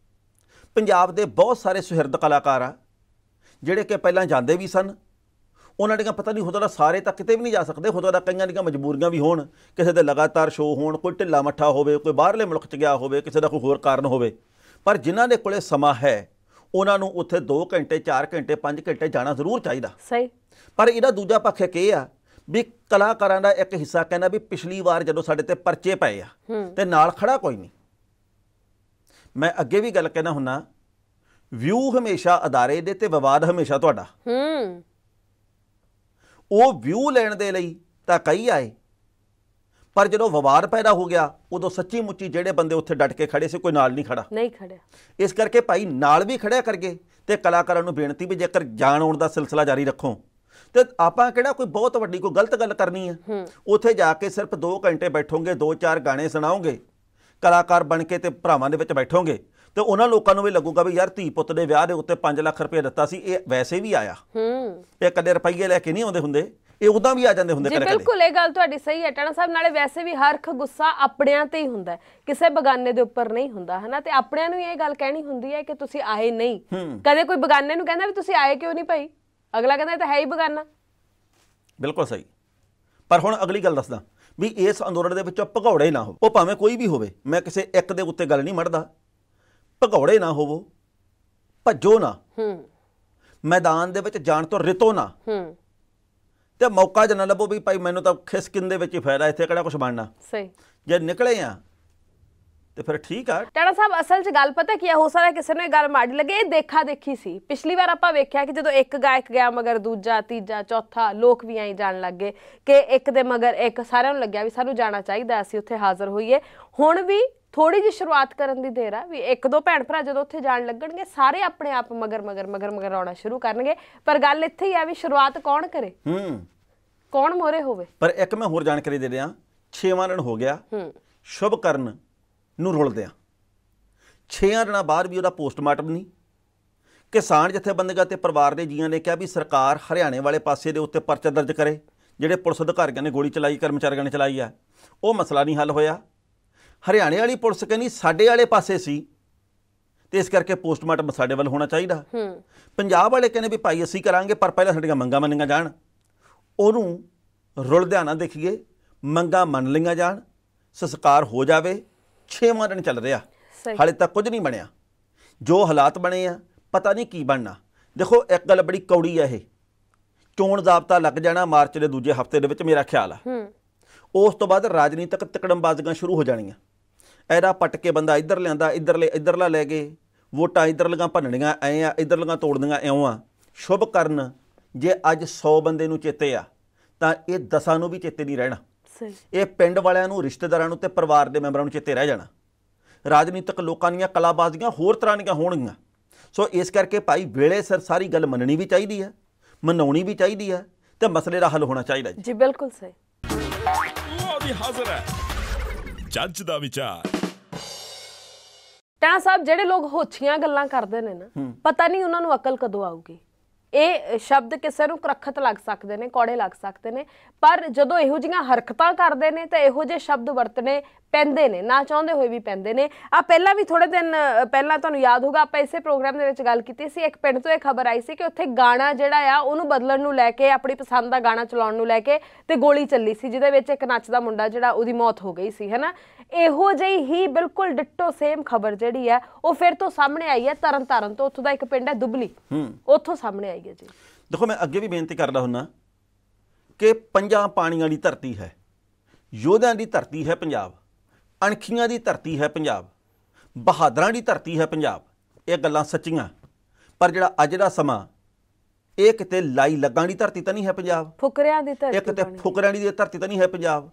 Speaker 1: ਪੰਜਾਬ ਦੇ ਬਹੁਤ ਸਾਰੇ ਸੁਹਿਰਦ ਕਲਾਕਾਰ ਆ ਜਿਹੜੇ ਕਿ ਪਹਿਲਾਂ ਜਾਂਦੇ ਵੀ ਸਨ ਉਹਨਾਂ ਦੇ ਦੀਆਂ ਪਤਾ ਨਹੀਂ ਹੁੰਦਾ ਸਾਰੇ ਤਾਂ ਕਿਤੇ ਵੀ ਨਹੀਂ ਜਾ ਸਕਦੇ ਹੁੰਦਾ ਦਾ ਕਈਆਂ ਦੀਆਂ ਮਜਬੂਰੀਆਂ ਵੀ ਹੋਣ ਕਿਸੇ ਦੇ ਲਗਾਤਾਰ ਸ਼ੋਅ ਹੋਣ ਕੋਈ ਢਿੱਲਾ ਮੱਠਾ ਹੋਵੇ ਕੋਈ ਬਾਹਰਲੇ ਮੁਲਕ 'ਚ ਗਿਆ ਹੋਵੇ ਕਿਸੇ ਦਾ ਕੋਈ ਹੋਰ ਕਾਰਨ ਹੋਵੇ ਪਰ ਜਿਨ੍ਹਾਂ ਦੇ ਕੋਲੇ ਸਮਾਂ ਹੈ ਉਹਨਾਂ ਨੂੰ ਉੱਥੇ 2 ਘੰਟੇ 4 ਘੰਟੇ 5 ਘੰਟੇ ਜਾਣਾ ਜ਼ਰੂਰ ਚਾਹੀਦਾ ਸਹੀ ਪਰ ਇਹਦਾ ਦੂਜਾ ਪੱਖ ਇਹ ਆ ਵੀ ਕਲਾਕਾਰਾਂ ਦਾ ਇੱਕ ਹਿੱਸਾ ਕਹਿੰਦਾ ਵੀ ਪਿਛਲੀ ਵਾਰ ਜਦੋਂ ਸਾਡੇ ਤੇ ਪਰਚੇ ਪਏ ਆ ਤੇ ਨਾਲ ਖੜਾ ਕੋਈ ਨਹੀਂ ਮੈਂ ਅੱਗੇ ਵੀ ਗੱਲ ਕਹਿਣਾ ਹੁੰਨਾ ਵਿਊ ਹਮੇਸ਼ਾ ਅਦਾਰੇ ਦੇ ਤੇ ਵਿਵਾਦ ਹਮੇਸ਼ਾ ਤੁਹਾਡਾ ਹੂੰ ਉਹ ਵਿਊ ਲੈਣ ਦੇ ਲਈ ਤਾਂ ਕਈ ਆਏ ਪਰ ਜਦੋਂ ਵਿਵਾਦ ਪੈਦਾ ਹੋ ਗਿਆ ਉਦੋਂ ਸੱਚੀ ਮੁੱਚੀ ਜਿਹੜੇ ਬੰਦੇ ਉੱਥੇ ਡਟ ਕੇ ਖੜੇ ਸੀ ਕੋਈ ਨਾਲ ਨਹੀਂ ਖੜਾ ਨਹੀਂ ਖੜਿਆ ਇਸ ਕਰਕੇ ਭਾਈ ਨਾਲ ਵੀ ਖੜਿਆ ਕਰਗੇ ਤੇ ਕਲਾਕਾਰਾਂ ਨੂੰ ਬੇਨਤੀ ਵੀ ਜੇਕਰ ਜਾਣ ਆਉਣ ਦਾ ਸਿਲਸਿਲਾ ਜਾਰੀ ਰੱਖੋ ਤੇ ਆਪਾਂ ਕਿਹੜਾ ਕੋਈ ਬਹੁਤ ਵੱਡੀ ਕੋਈ ਗਲਤ ਗੱਲ ਕਰਨੀ ਹੈ ਉੱਥੇ ਜਾ ਕੇ ਸਿਰਫ 2 ਘੰਟੇ ਬੈਠੋਗੇ 2-4 ਗਾਣੇ ਸੁਣਾਓਗੇ ਕਲਾਕਾਰ ਬਣ ਕੇ ਤੇ ਭਰਾਵਾਂ ਦੇ ਵਿੱਚ ਬੈਠੋਗੇ ਤੇ ਉਹਨਾਂ ਲੋਕਾਂ ਨੂੰ ਵੀ ਲੱਗੂਗਾ ਵੀ ਯਾਰ ਧੀ ਪੁੱਤ ਦੇ ਵਿਆਹ ਦੇ ਉੱਤੇ 5 ਲੱਖ ਰੁਪਏ ਦਿੱਤਾ ਸੀ ਇਹ ਵੈਸੇ ਵੀ ਆਇਆ ਹੂੰ ਇਹ ਕਦੇ ਰੁਪਈਏ ਲੈ ਕੇ ਨਹੀਂ ਆਉਂਦੇ ਹੁੰਦੇ ਇਹ ਉਦਾਂ ਵੀ ਆ ਜਾਂਦੇ ਹੁੰਦੇ ਕਦੇ ਕਦੇ ਬਿਲਕੁਲ
Speaker 2: ਇਹ ਗੱਲ ਤੁਹਾਡੀ ਸਹੀ ਹੈ ਟਾਣਾ ਸਾਹਿਬ ਨਾਲੇ ਵੈਸੇ ਵੀ ਹਰ ਖ ਗੁੱਸਾ ਆਪਣਿਆਂ ਤੇ ਹੀ ਹੁੰਦਾ ਕਿਸੇ ਬਗਾਨੇ ਦੇ ਉੱਪਰ ਨਹੀਂ ਹੁੰਦਾ ਹਨਾ ਤੇ ਆਪਣਿਆਂ ਨੂੰ ਇਹ ਗੱਲ ਕਹਿਣੀ ਹੁੰਦੀ ਹੈ ਕਿ ਤੁਸੀਂ ਆਏ ਨਹੀਂ ਕਦੇ ਕੋਈ ਬਗਾਨੇ ਨੂੰ ਕਹਿੰਦਾ ਵੀ ਤੁਸੀਂ ਆਏ ਕਿਉਂ ਨਹੀਂ ਭਾਈ ਅਗਲਾ ਕਹਿੰਦਾ ਇਹ ਤਾਂ ਹੈ ਹੀ ਬਗਾਨਾ
Speaker 1: ਬਿਲਕੁਲ ਸਹੀ ਪਰ ਹੁਣ ਅਗਲੀ ਗੱਲ ਦੱਸਦਾ ਵੀ ਇਸ ਅੰਦੋਲਨ ਦੇ ਵਿੱਚੋਂ ਭਗੌੜੇ ਨਾ ਹੋ ਉਹ ਭਾਵੇਂ ਕੋਈ ਵੀ ਹੋਵੇ ਮੈਂ ਕਿਸੇ ਇੱਕ ਦੇ ਉੱਤੇ ਗੱਲ ਨਹੀਂ ਮੜਦਾ ਭਗੌੜੇ ਨਾ ਹੋਵੋ ਭੱਜੋ ਨਾ ਹੂੰ ਮੈਦਾਨ ਦੇ ਵਿੱਚ ਜਾਣ ਤੋਂ ਰਿਤੋ ਨਾ ਹੂੰ ਤੇ ਮੌਕਾ ਜਨਾ ਲੱਭੋ ਵੀ ਭਾਈ ਮੈਨੂੰ ਤਾਂ ਖਿਸਕਿੰਦੇ ਦੇ ਵਿੱਚ ਹੀ ਫਾਇਦਾ ਇੱਥੇ ਕਿਹੜਾ ਕੁਝ ਬਣਨਾ ਸਹੀ ਜੇ ਨਿਕਲੇ ਆ ਤੇ ਫਿਰ ਠੀਕ ਆ
Speaker 2: ਟਾਣਾ ਸਾਹਿਬ ਅਸਲ 'ਚ ਗੱਲ ਪਤਾ ਕੀ ਆ ਹੋ ਸਕਦਾ ਕਿਸੇ ਨੇ ਗੱਲ ਮਾੜੀ ਲੱਗੇ ਇਹ ਦੇਖਾ ਦੇਖੀ ਸੀ ਪਿਛਲੀ ਵਾਰ ਆਪਾਂ ਵੇਖਿਆ ਕਿ ਜਦੋਂ ਇੱਕ ਗਾਇਕ ਗਿਆ ਮਗਰ ਦੂਜਾ ਤੀਜਾ ਚੌਥਾ ਲੋਕ ਵੀ ਆਈ ਜਾਣ ਲੱਗੇ ਕਿ ਇੱਕ ਦੇ ਮਗਰ ਇੱਕ ਸਾਰਿਆਂ ਨੂੰ ਲੱਗਿਆ ਵੀ ਸਾਨੂੰ ਜਾਣਾ ਚਾਹੀਦਾ ਅਸੀਂ ਉੱਥੇ ਹਾਜ਼ਰ ਹੋਈਏ ਹੁਣ ਵੀ ਥੋੜੀ ਜਿਹੀ ਸ਼ੁਰੂਆਤ ਕਰਨ ਦੀ ਦੇਰ ਆ ਵੀ ਇੱਕ ਦੋ ਭੈਣ ਭਰਾ ਜਦੋਂ ਉੱਥੇ ਜਾਣ ਲੱਗਣਗੇ ਸਾਰੇ ਆਪਣੇ ਆਪ ਮਗਰ ਮਗਰ ਮਗਰ ਮਗਰ ਆਉਣਾ ਸ਼ੁਰੂ ਕਰਨਗੇ ਪਰ ਗੱਲ ਇੱਥੇ ਹੀ ਆ ਵੀ ਸ਼ੁਰੂਆਤ ਕੌਣ ਕਰੇ ਹੂੰ ਕੌਣ ਮੋਰੇ ਹੋਵੇ ਪਰ
Speaker 1: ਇੱਕ ਮੈਂ ਹੋਰ ਜਾਣਕਾਰੀ ਦੇ ਰਿਹਾ 6ਵਾਂ ਰਣ ਹੋ ਗਿਆ ਹੂੰ ਸ਼ੁਭ ਕਰਨ ਨੂੰ ਰੁਲਦੇ ਆ 6 ਦਿਨਾਂ ਬਾਅਦ ਵੀ ਉਹਦਾ ਪੋਸਟਮਾਰਟਮ ਨਹੀਂ ਕਿਸਾਨ ਜਥੇਬੰਦੀਆਂ ਤੇ ਪਰਿਵਾਰ ਦੇ ਜੀਆਂ ਨੇ ਕਿਹਾ ਵੀ ਸਰਕਾਰ ਹਰਿਆਣੇ ਵਾਲੇ ਪਾਸੇ ਦੇ ਉੱਤੇ ਪਰਚਾ ਦਰਜ ਕਰੇ ਜਿਹੜੇ ਪੁਲਿਸ ਅਧਿਕਾਰੀਆਂ ਨੇ ਗੋਲੀ ਚਲਾਈ ਕਰਮਚਾਰੀਆਂ ਨੇ ਚਲਾਈ ਆ ਉਹ ਮਸਲਾ ਨਹੀਂ ਹੱਲ ਹੋਇਆ ਹਰਿਆਣੇ ਵਾਲੀ ਪੁਲਿਸ ਕਹਿੰਦੀ ਸਾਡੇ ਵਾਲੇ ਪਾਸੇ ਸੀ ਤੇ ਇਸ ਕਰਕੇ ਪੋਸਟਮਾਰਟਮ ਸਾਡੇ ਵੱਲ ਹੋਣਾ ਚਾਹੀਦਾ ਹੂੰ ਪੰਜਾਬ ਵਾਲੇ ਕਹਿੰਦੇ ਵੀ ਭਾਈ ਅਸੀਂ ਕਰਾਂਗੇ ਪਰ ਪਹਿਲਾਂ ਸਾਡੀਆਂ ਮੰਗਾਂ ਮੰਨੀਆਂ ਜਾਣ ਉਹਨੂੰ ਰੁਲਦਿਆਣਾ ਦੇਖੀਏ ਮੰਗਾਂ ਮੰਨ ਲਈਆਂ ਜਾਣ ਸਸਕਾਰ ਹੋ ਜਾਵੇ 6ਵਾਂ ਦਿਨ ਚੱਲ ਰਿਹਾ ਹਾਲੇ ਤੱਕ ਕੁਝ ਨਹੀਂ ਬਣਿਆ ਜੋ ਹਾਲਾਤ ਬਣੇ ਆ ਪਤਾ ਨਹੀਂ ਕੀ ਬਣਨਾ ਦੇਖੋ ਇੱਕ ਗੱਲ ਬੜੀ ਕੌੜੀ ਆ ਇਹ ਚੋਣ ਜ਼ਾਬਤਾ ਲੱਗ ਜਾਣਾ ਮਾਰਚ ਦੇ ਦੂਜੇ ਹਫਤੇ ਦੇ ਵਿੱਚ ਮੇਰਾ ਖਿਆਲ ਆ ਉਸ ਤੋਂ ਬਾਅਦ ਰਾਜਨੀਤਿਕ ਤਕੜਮਬਾਜ਼ੀਆਂ ਸ਼ੁਰੂ ਹੋ ਜਾਣੀਆਂ ਐਡਾ ਪੱਟ ਕੇ ਬੰਦਾ ਇੱਧਰ ਲਿਆਂਦਾ ਇੱਧਰ ਇੱਧਰਲੇ ਇੱਧਰਲਾ ਲੈ ਗਏ ਵੋਟਾਂ ਇੱਧਰ ਲਗਾ ਭੰਨਣੀਆਂ ਐ ਆ ਇੱਧਰ ਲਗਾ ਤੋੜਨੀਆਂ ਐਉਂ ਆ ਸ਼ੁਭ ਕਰਨ ਜੇ ਅੱਜ 100 ਬੰਦੇ ਨੂੰ ਚੇਤੇ ਆ ਤਾਂ ਇਹ ਦਸਾਂ ਨੂੰ ਵੀ ਚੇਤੇ ਨਹੀਂ ਰਹਿਣਾ ਇਹ ਪਿੰਡ ਵਾਲਿਆਂ ਨੂੰ ਰਿਸ਼ਤੇਦਾਰਾਂ ਨੂੰ ਤੇ ਪਰਿਵਾਰ ਦੇ ਮੈਂਬਰਾਂ ਨੂੰ ਚੇਤੇ ਰਹਿ ਜਾਣਾ ਰਾਜਨੀਤਿਕ ਲੋਕਾਂ ਦੀਆਂ ਕਲਾਬਾਜ਼ੀਆਂ ਹੋਰ ਤਰ੍ਹਾਂ ਦੀਆਂ ਹੋਣਗੀਆਂ ਸੋ ਇਸ ਕਰਕੇ ਭਾਈ ਵੇਲੇ ਸਰ ਸਾਰੀ ਗੱਲ ਮੰਨਣੀ ਵੀ ਚਾਹੀਦੀ ਹੈ ਮਨਾਉਣੀ ਵੀ ਚਾਹੀਦੀ ਹੈ ਤੇ ਮਸਲੇ ਦਾ ਹੱਲ ਹੋਣਾ ਚਾਹੀਦਾ
Speaker 2: ਜੀ ਬਿਲਕੁਲ ਸਹੀ
Speaker 1: ਉਹ ਵੀ ਹਾਜ਼ਰ ਹੈ ਜੱਜ ਦਾ ਵਿਚਾਰ
Speaker 2: ਤਾਂ ਸਾਹਿਬ ਜਿਹੜੇ ਲੋਕ ਹੋਛੀਆਂ ਗੱਲਾਂ ਕਰਦੇ ਨੇ ਨਾ ਪਤਾ ਨਹੀਂ ਉਹਨਾਂ ਨੂੰ ਅਕਲ ਕਦੋਂ ਆਊਗੀ ਇਹ ਸ਼ਬਦ ਕਿਸੇ ਨੂੰ ਕਰਖਤ ਲੱਗ ਸਕਦੇ ਨੇ ਕੋੜੇ ਲੱਗ ਸਕਦੇ ਨੇ ਪਰ ਜਦੋਂ ਇਹੋ ਜਿਹੀਆਂ ਹਰਕਤਾਂ ਕਰਦੇ ਨੇ ਤਾਂ ਇਹੋ ਜਿਹੇ ਸ਼ਬਦ ਵਰਤਨੇ ਪੈਂਦੇ ਨੇ ਨਾ ਚਾਹੁੰਦੇ ਹੋਏ ਵੀ ਪੈਂਦੇ ਨੇ ਆ ਪਹਿਲਾਂ ਵੀ ਥੋੜੇ ਦਿਨ ਪਹਿਲਾਂ ਤੁਹਾਨੂੰ ਯਾਦ ਹੋਗਾ ਆਪਾਂ ਇਸੇ ਪ੍ਰੋਗਰਾਮ ਦੇ ਵਿੱਚ ਗੱਲ ਕੀਤੀ ਸੀ ਇੱਕ ਪਿੰਡ ਤੋਂ ਇਹ ਖਬਰ ਆਈ ਸੀ ਕਿ ਉੱਥੇ ਗਾਣਾ ਜਿਹੜਾ ਆ ਉਹਨੂੰ ਬਦਲਣ ਨੂੰ ਲੈ ਕੇ ਆਪਣੀ ਪਸੰਦ ਦਾ ਗਾਣਾ ਚਲਾਉਣ ਨੂੰ ਲੈ ਕੇ ਤੇ ਗੋਲੀ ਚੱਲੀ ਸੀ ਜਿਹਦੇ ਵਿੱਚ ਇੱਕ ਨੱਚਦਾ ਮੁੰਡਾ ਜਿਹੜਾ ਉਹਦੀ ਮੌਤ ਹੋ ਗਈ ਸੀ ਹੈਨਾ ਇਹੋ ਜਿਹੀ ਹੀ ਬਿਲਕੁਲ ਡਿੱਟੋ ਸੇਮ ਖਬਰ ਜਿਹੜੀ ਹੈ ਉਹ ਫਿਰ ਤੋਂ ਸਾਹਮਣੇ ਆਈ ਹੈ ਤਰਨ ਤੋਂ ਉੱਥੋਂ ਦਾ ਇੱਕ ਪਿੰਡ ਹੈ ਦੁਬਲੀ ਉੱਥੋਂ ਸਾਹਮਣੇ ਆਈ ਹੈ ਜੀ
Speaker 1: ਦੇਖੋ ਮੈਂ ਅੱਗੇ ਵੀ ਬੇਨਤੀ ਕਰਦਾ ਹੁੰਨਾ ਕਿ ਪੰਜਾਂ ਪਾਣੀਆਂ ਦੀ ਧਰਤੀ ਹੈ ਯੋਧਿਆਂ ਦੀ ਧਰਤੀ ਹੈ ਪੰਜਾਬ ਅਣਖੀਆਂ ਦੀ ਧਰਤੀ ਹੈ ਪੰਜਾਬ ਬਹਾਦਰਾਂ ਦੀ ਧਰਤੀ ਹੈ ਪੰਜਾਬ ਇਹ ਗੱਲਾਂ ਸੱਚੀਆਂ ਪਰ ਜਿਹੜਾ ਅੱਜ ਦਾ ਸਮਾਂ ਇਹ ਕਿਤੇ ਲਾਈ ਲੱਗਾਂ ਦੀ ਧਰਤੀ ਤਾਂ ਨਹੀਂ ਹੈ ਪੰਜਾਬ
Speaker 2: ਫੁਕਰਿਆਂ ਦੀ ਧਰਤੀ ਇੱਕ ਤੇ
Speaker 1: ਫੁਕਰਿਆਂ ਦੀ ਧਰਤੀ ਤਾਂ ਨਹੀਂ ਹੈ ਪੰਜਾਬ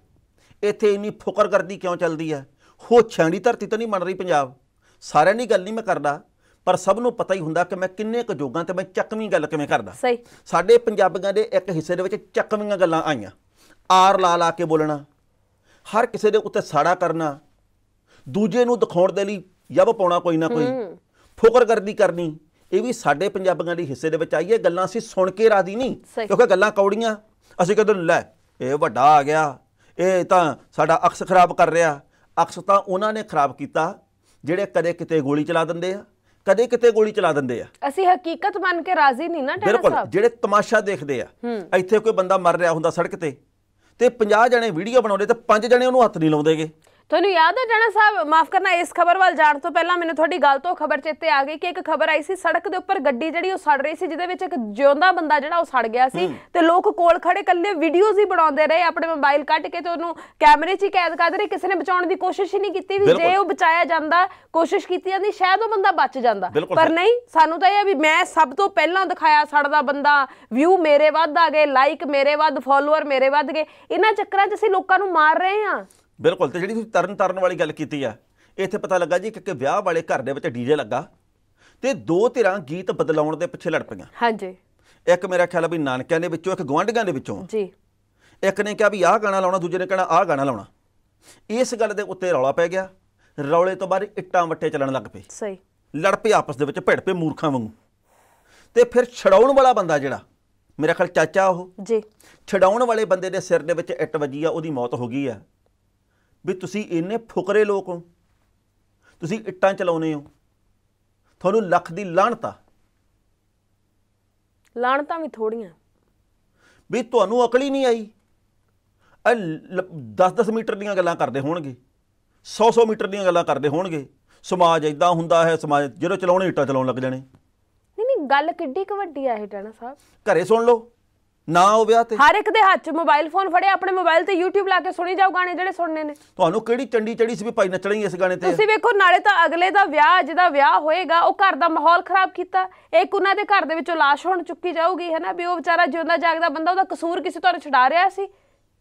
Speaker 1: ਇੱਥੇ ਇੰਨੀ ਫੁਕਰਗਰਦੀ ਕਿਉਂ ਚੱਲਦੀ ਹੈ ਹੋਛਾਂ ਦੀ ਧਰਤੀ ਤਾਂ ਨਹੀਂ ਬਣ ਰਹੀ ਪੰਜਾਬ ਸਾਰਿਆਂ ਦੀ ਗੱਲ ਨਹੀਂ ਮੈਂ ਕਰਦਾ ਪਰ ਸਭ ਨੂੰ ਪਤਾ ਹੀ ਹੁੰਦਾ ਕਿ ਮੈਂ ਕਿੰਨੇ ਕੁ ਜੋਗਾਂ ਤੇ ਮੈਂ ਚੱਕਵੀਂ ਗੱਲ ਕਿਵੇਂ ਕਰਦਾ ਸਹੀ ਸਾਡੇ ਪੰਜਾਬੀਆਂ ਦੇ ਇੱਕ ਹਿੱਸੇ ਦੇ ਵਿੱਚ ਚੱਕਵੀਆਂ ਗੱਲਾਂ ਆਈਆਂ ਆਰ ਲਾ ਲਾ ਕੇ ਬੋਲਣਾ ਹਰ ਕਿਸੇ ਦੇ ਉੱਤੇ ਸਾੜਾ ਕਰਨਾ ਦੂਜੇ ਨੂੰ ਦਿਖਾਉਣ ਦੇ ਲਈ ਯਬ ਪਾਉਣਾ ਕੋਈ ਨਾ ਕੋਈ ਫੋਕਰ ਕਰਦੀ ਕਰਨੀ ਇਹ ਵੀ ਸਾਡੇ ਪੰਜਾਬੀਆਂ ਦੇ ਹਿੱਸੇ ਦੇ ਵਿੱਚ ਆਈ ਹੈ ਗੱਲਾਂ ਅਸੀਂ ਸੁਣ ਕੇ ਰਾਦੀ ਨਹੀਂ ਕਿਉਂਕਿ ਗੱਲਾਂ ਕੌੜੀਆਂ ਅਸੀਂ ਕਹਿੰਦੇ ਲੈ ਇਹ ਵੱਡਾ ਆ ਗਿਆ ਇਹ ਤਾਂ ਸਾਡਾ ਅਕਸ ਖਰਾਬ ਕਰ ਰਿਹਾ ਅਕਸ ਤਾਂ ਉਹਨਾਂ ਨੇ ਖਰਾਬ ਕੀਤਾ ਜਿਹੜੇ ਕਦੇ ਕਿਤੇ ਗੋਲੀ ਚਲਾ ਦਿੰਦੇ ਆ ਕਦੇ ਕਿਤੇ ਗੋਲੀ ਚਲਾ ਦਿੰਦੇ ਆ
Speaker 2: ਅਸੀਂ ਹਕੀਕਤ ਮੰਨ ਕੇ ਰਾਜ਼ੀ ਨਹੀਂ ਨਾ ਟੈਰਾ ਸਾਹਿਬ ਜਿਹੜੇ
Speaker 1: ਤਮਾਸ਼ਾ ਦੇਖਦੇ ਆ ਇੱਥੇ ਕੋਈ ਬੰਦਾ ਮਰ ਰਿਹਾ ਹੁੰਦਾ ਸੜਕ ਤੇ ਤੇ 50 ਜਣੇ ਵੀਡੀਓ ਬਣਾਉਂਦੇ ਤੇ 5 ਜਣੇ ਉਹਨੂੰ ਹੱਥ ਨਹੀਂ ਲਾਉਂਦੇਗੇ
Speaker 2: ਤੁਹਾਨੂੰ ਯਾਦ ਹੈ ਜਣਾ ਸਾਹਿਬ ਮਾਫ ਕਰਨਾ ਇਸ ਖਬਰ ਵੱਲ ਜਾਣ ਤੋਂ ਪਹਿਲਾਂ ਮੈਨੂੰ ਤੁਹਾਡੀ ਗੱਲ ਤੋਂ ਖਬਰ ਚੇਤੇ ਆ ਗਈ ਕਿ ਇੱਕ ਖਬਰ ਆਈ ਸੀ ਸੜਕ ਦੇ ਉੱਪਰ ਗੱਡੀ ਜਿਹੜੀ ਉਹ ਸੜ ਰਹੀ ਸੀ ਜਿਹਦੇ ਵਿੱਚ ਇੱਕ ਜਿਉਂਦਾ ਬੰਦਾ ਜਿਹੜਾ ਉਹ ਸੜ ਗਿਆ ਸੀ ਤੇ ਲੋਕ ਕੋਲ ਖੜੇ ਕੱਲੇ ਵੀਡੀਓਜ਼ ਹੀ ਬਣਾਉਂਦੇ ਰਹੇ ਆਪਣੇ ਮੋਬਾਈਲ ਕੱਟ ਕੇ ਤੇ ਉਹਨੂੰ ਕੈਮਰੇ 'ਚ ਹੀ ਕੈਦ ਕਰਦੇ ਰਹੇ ਕਿਸੇ ਨੇ ਬਚਾਉਣ ਦੀ ਕੋਸ਼ਿਸ਼ ਹੀ ਨਹੀਂ ਕੀਤੀ ਵੀ ਜੇ ਉਹ ਬਚਾਇਆ ਜਾਂਦਾ ਕੋਸ਼ਿਸ਼ ਕੀਤੀ ਜਾਂਦੀ ਸ਼ਾਇਦ ਉਹ ਬੰਦਾ ਬਚ ਜਾਂਦਾ ਪਰ ਨਹੀਂ ਸਾਨੂੰ ਤਾਂ ਇਹ ਆ ਵੀ ਮੈਂ ਸਭ ਤੋਂ ਪਹਿਲਾਂ ਦਿਖਾਇਆ ਸੜਦਾ ਬੰਦਾ ਵਿਊ ਮੇਰੇ ਵੱਧ ਆ ਗਏ ਲਾਈਕ ਮੇਰੇ ਵੱਧ ਫਾਲੋਅਰ ਮੇਰੇ ਵੱਧ ਗਏ ਇਹਨਾਂ ਚੱਕਰਾਂ 'ਚ ਅਸੀਂ ਲੋਕਾਂ ਨੂੰ ਮਾਰ ਰਹੇ ਹਾਂ
Speaker 1: ਬਿਲਕੁਲ ਤੇ ਜਿਹੜੀ ਤੁਸੀਂ ਤਰਨ ਤਰਨ ਵਾਲੀ ਗੱਲ ਕੀਤੀ ਆ ਇੱਥੇ ਪਤਾ ਲੱਗਾ ਜੀ ਕਿ ਵਿਆਹ ਵਾਲੇ ਘਰ ਦੇ ਵਿੱਚ ਡੀਜੇ ਲੱਗਾ ਤੇ ਦੋ ਧਿਰਾਂ ਗੀਤ ਬਦਲਾਉਣ ਦੇ ਪਿੱਛੇ ਲੜ ਪਈਆਂ ਹਾਂਜੀ ਇੱਕ ਮੇਰਾ ਖਿਆਲ ਆ ਵੀ ਨਾਨਕਿਆਂ ਦੇ ਵਿੱਚੋਂ ਇੱਕ ਗਵਾਂਢੀਆਂ ਦੇ ਵਿੱਚੋਂ ਜੀ ਇੱਕ ਨੇ ਕਿਹਾ ਵੀ ਆਹ ਗਾਣਾ ਲਾਉਣਾ ਦੂਜੇ ਨੇ ਕਿਹਾ ਆਹ ਗਾਣਾ ਲਾਉਣਾ ਇਸ ਗੱਲ ਦੇ ਉੱਤੇ ਰੌਲਾ ਪੈ ਗਿਆ ਰੌਲੇ ਤੋਂ ਬਾਅਦ ਇੱਟਾਂ ਵੱਟੇ ਚੱਲਣ ਲੱਗ ਪਏ ਸਹੀ ਲੜ ਪਏ ਆਪਸ ਦੇ ਵਿੱਚ ਭਿੜ ਪਏ ਮੂਰਖਾਂ ਵਾਂਗੂ ਤੇ ਫਿਰ ਛਡਾਉਣ ਵਾਲਾ ਬੰਦਾ ਜਿਹੜਾ ਮੇਰਾ ਖਿਆਲ ਚਾਚਾ ਉਹ ਜੀ ਛਡਾਉਣ ਵਾਲੇ ਬੰਦੇ ਦੇ ਸਿਰ ਦੇ ਵਿੱਚ ਇੱਟ ਵੱਜੀ ਆ ਉਹਦੀ ਮੌਤ ਹੋ ਗਈ ਆ ਵੀ ਤੁਸੀਂ ਇੰਨੇ ਫੁਕਰੇ ਲੋਕ ਹੋ ਤੁਸੀਂ ਇੱਟਾਂ ਚਲਾਉਨੇ ਹੋ ਤੁਹਾਨੂੰ ਲੱਖ ਦੀ ਲਾਹਣਤਾ
Speaker 2: ਲਾਹਣਤਾ ਵੀ ਥੋੜੀਆਂ
Speaker 1: ਵੀ ਤੁਹਾਨੂੰ ਅਕਲ ਹੀ ਨਹੀਂ ਆਈ 10-10 ਮੀਟਰ ਦੀਆਂ ਗੱਲਾਂ ਕਰਦੇ ਹੋਣਗੇ 100-100 ਮੀਟਰ ਦੀਆਂ ਗੱਲਾਂ ਕਰਦੇ ਹੋਣਗੇ ਸਮਾਜ ਇਦਾਂ ਹੁੰਦਾ ਹੈ ਸਮਾਜ ਜਿਹੜੇ ਚਲਾਉਣੇ ਇੱਟਾਂ ਚਲਾਉਣ ਲੱਗ ਜਾਣੇ
Speaker 2: ਨਹੀਂ ਨਹੀਂ ਗੱਲ ਕਿੱਡੀ ਕੁ ਵੱਡੀ ਆ ਇਹ ਟਾਣਾ ਸਾਹਿਬ
Speaker 1: ਘਰੇ ਸੁਣ ਲਓ ਨਾ ਉਹ ਵਿਆਹ ਤੇ ਹਰ
Speaker 2: ਇੱਕ ਦੇ ਹੱਥ 'ਚ ਮੋਬਾਈਲ ਫੋਨ ਫੜਿਆ ਆਪਣੇ ਮੋਬਾਈਲ ਤੇ YouTube ਲਾ ਕੇ ਸੁਣੀ ਜਾਓ ਗਾਣੇ ਜਿਹੜੇ ਸੁਣਨੇ ਨੇ
Speaker 1: ਤੁਹਾਨੂੰ ਕਿਹੜੀ ਚੰਡੀ ਚੜੀ ਸੀ ਵੀ ਭਾਈ ਨੱਚਣਾ ਹੀ ਇਸ ਗਾਣੇ ਤੇ ਤੁਸੀਂ
Speaker 2: ਵੇਖੋ ਨਾਲੇ ਤਾਂ ਅਗਲੇ ਦਾ ਵਿਆਹ ਜਿਹਦਾ ਵਿਆਹ ਹੋਏਗਾ ਉਹ ਘਰ ਦਾ ਮਾਹੌਲ ਖਰਾਬ ਕੀਤਾ ਇੱਕ ਉਹਨਾਂ ਦੇ ਘਰ ਦੇ ਵਿੱਚੋਂ লাশ ਹੋਣ ਚੁੱਕੀ ਜਾਊਗੀ ਹੈਨਾ ਵੀ ਉਹ ਵਿਚਾਰਾ ਜਿਉਂਦਾ ਜਾਗਦਾ ਬੰਦਾ ਉਹਦਾ ਕਸੂਰ ਕਿਸੇ ਤਰ੍ਹਾਂ ਛਡਾ ਰਿਹਾ ਸੀ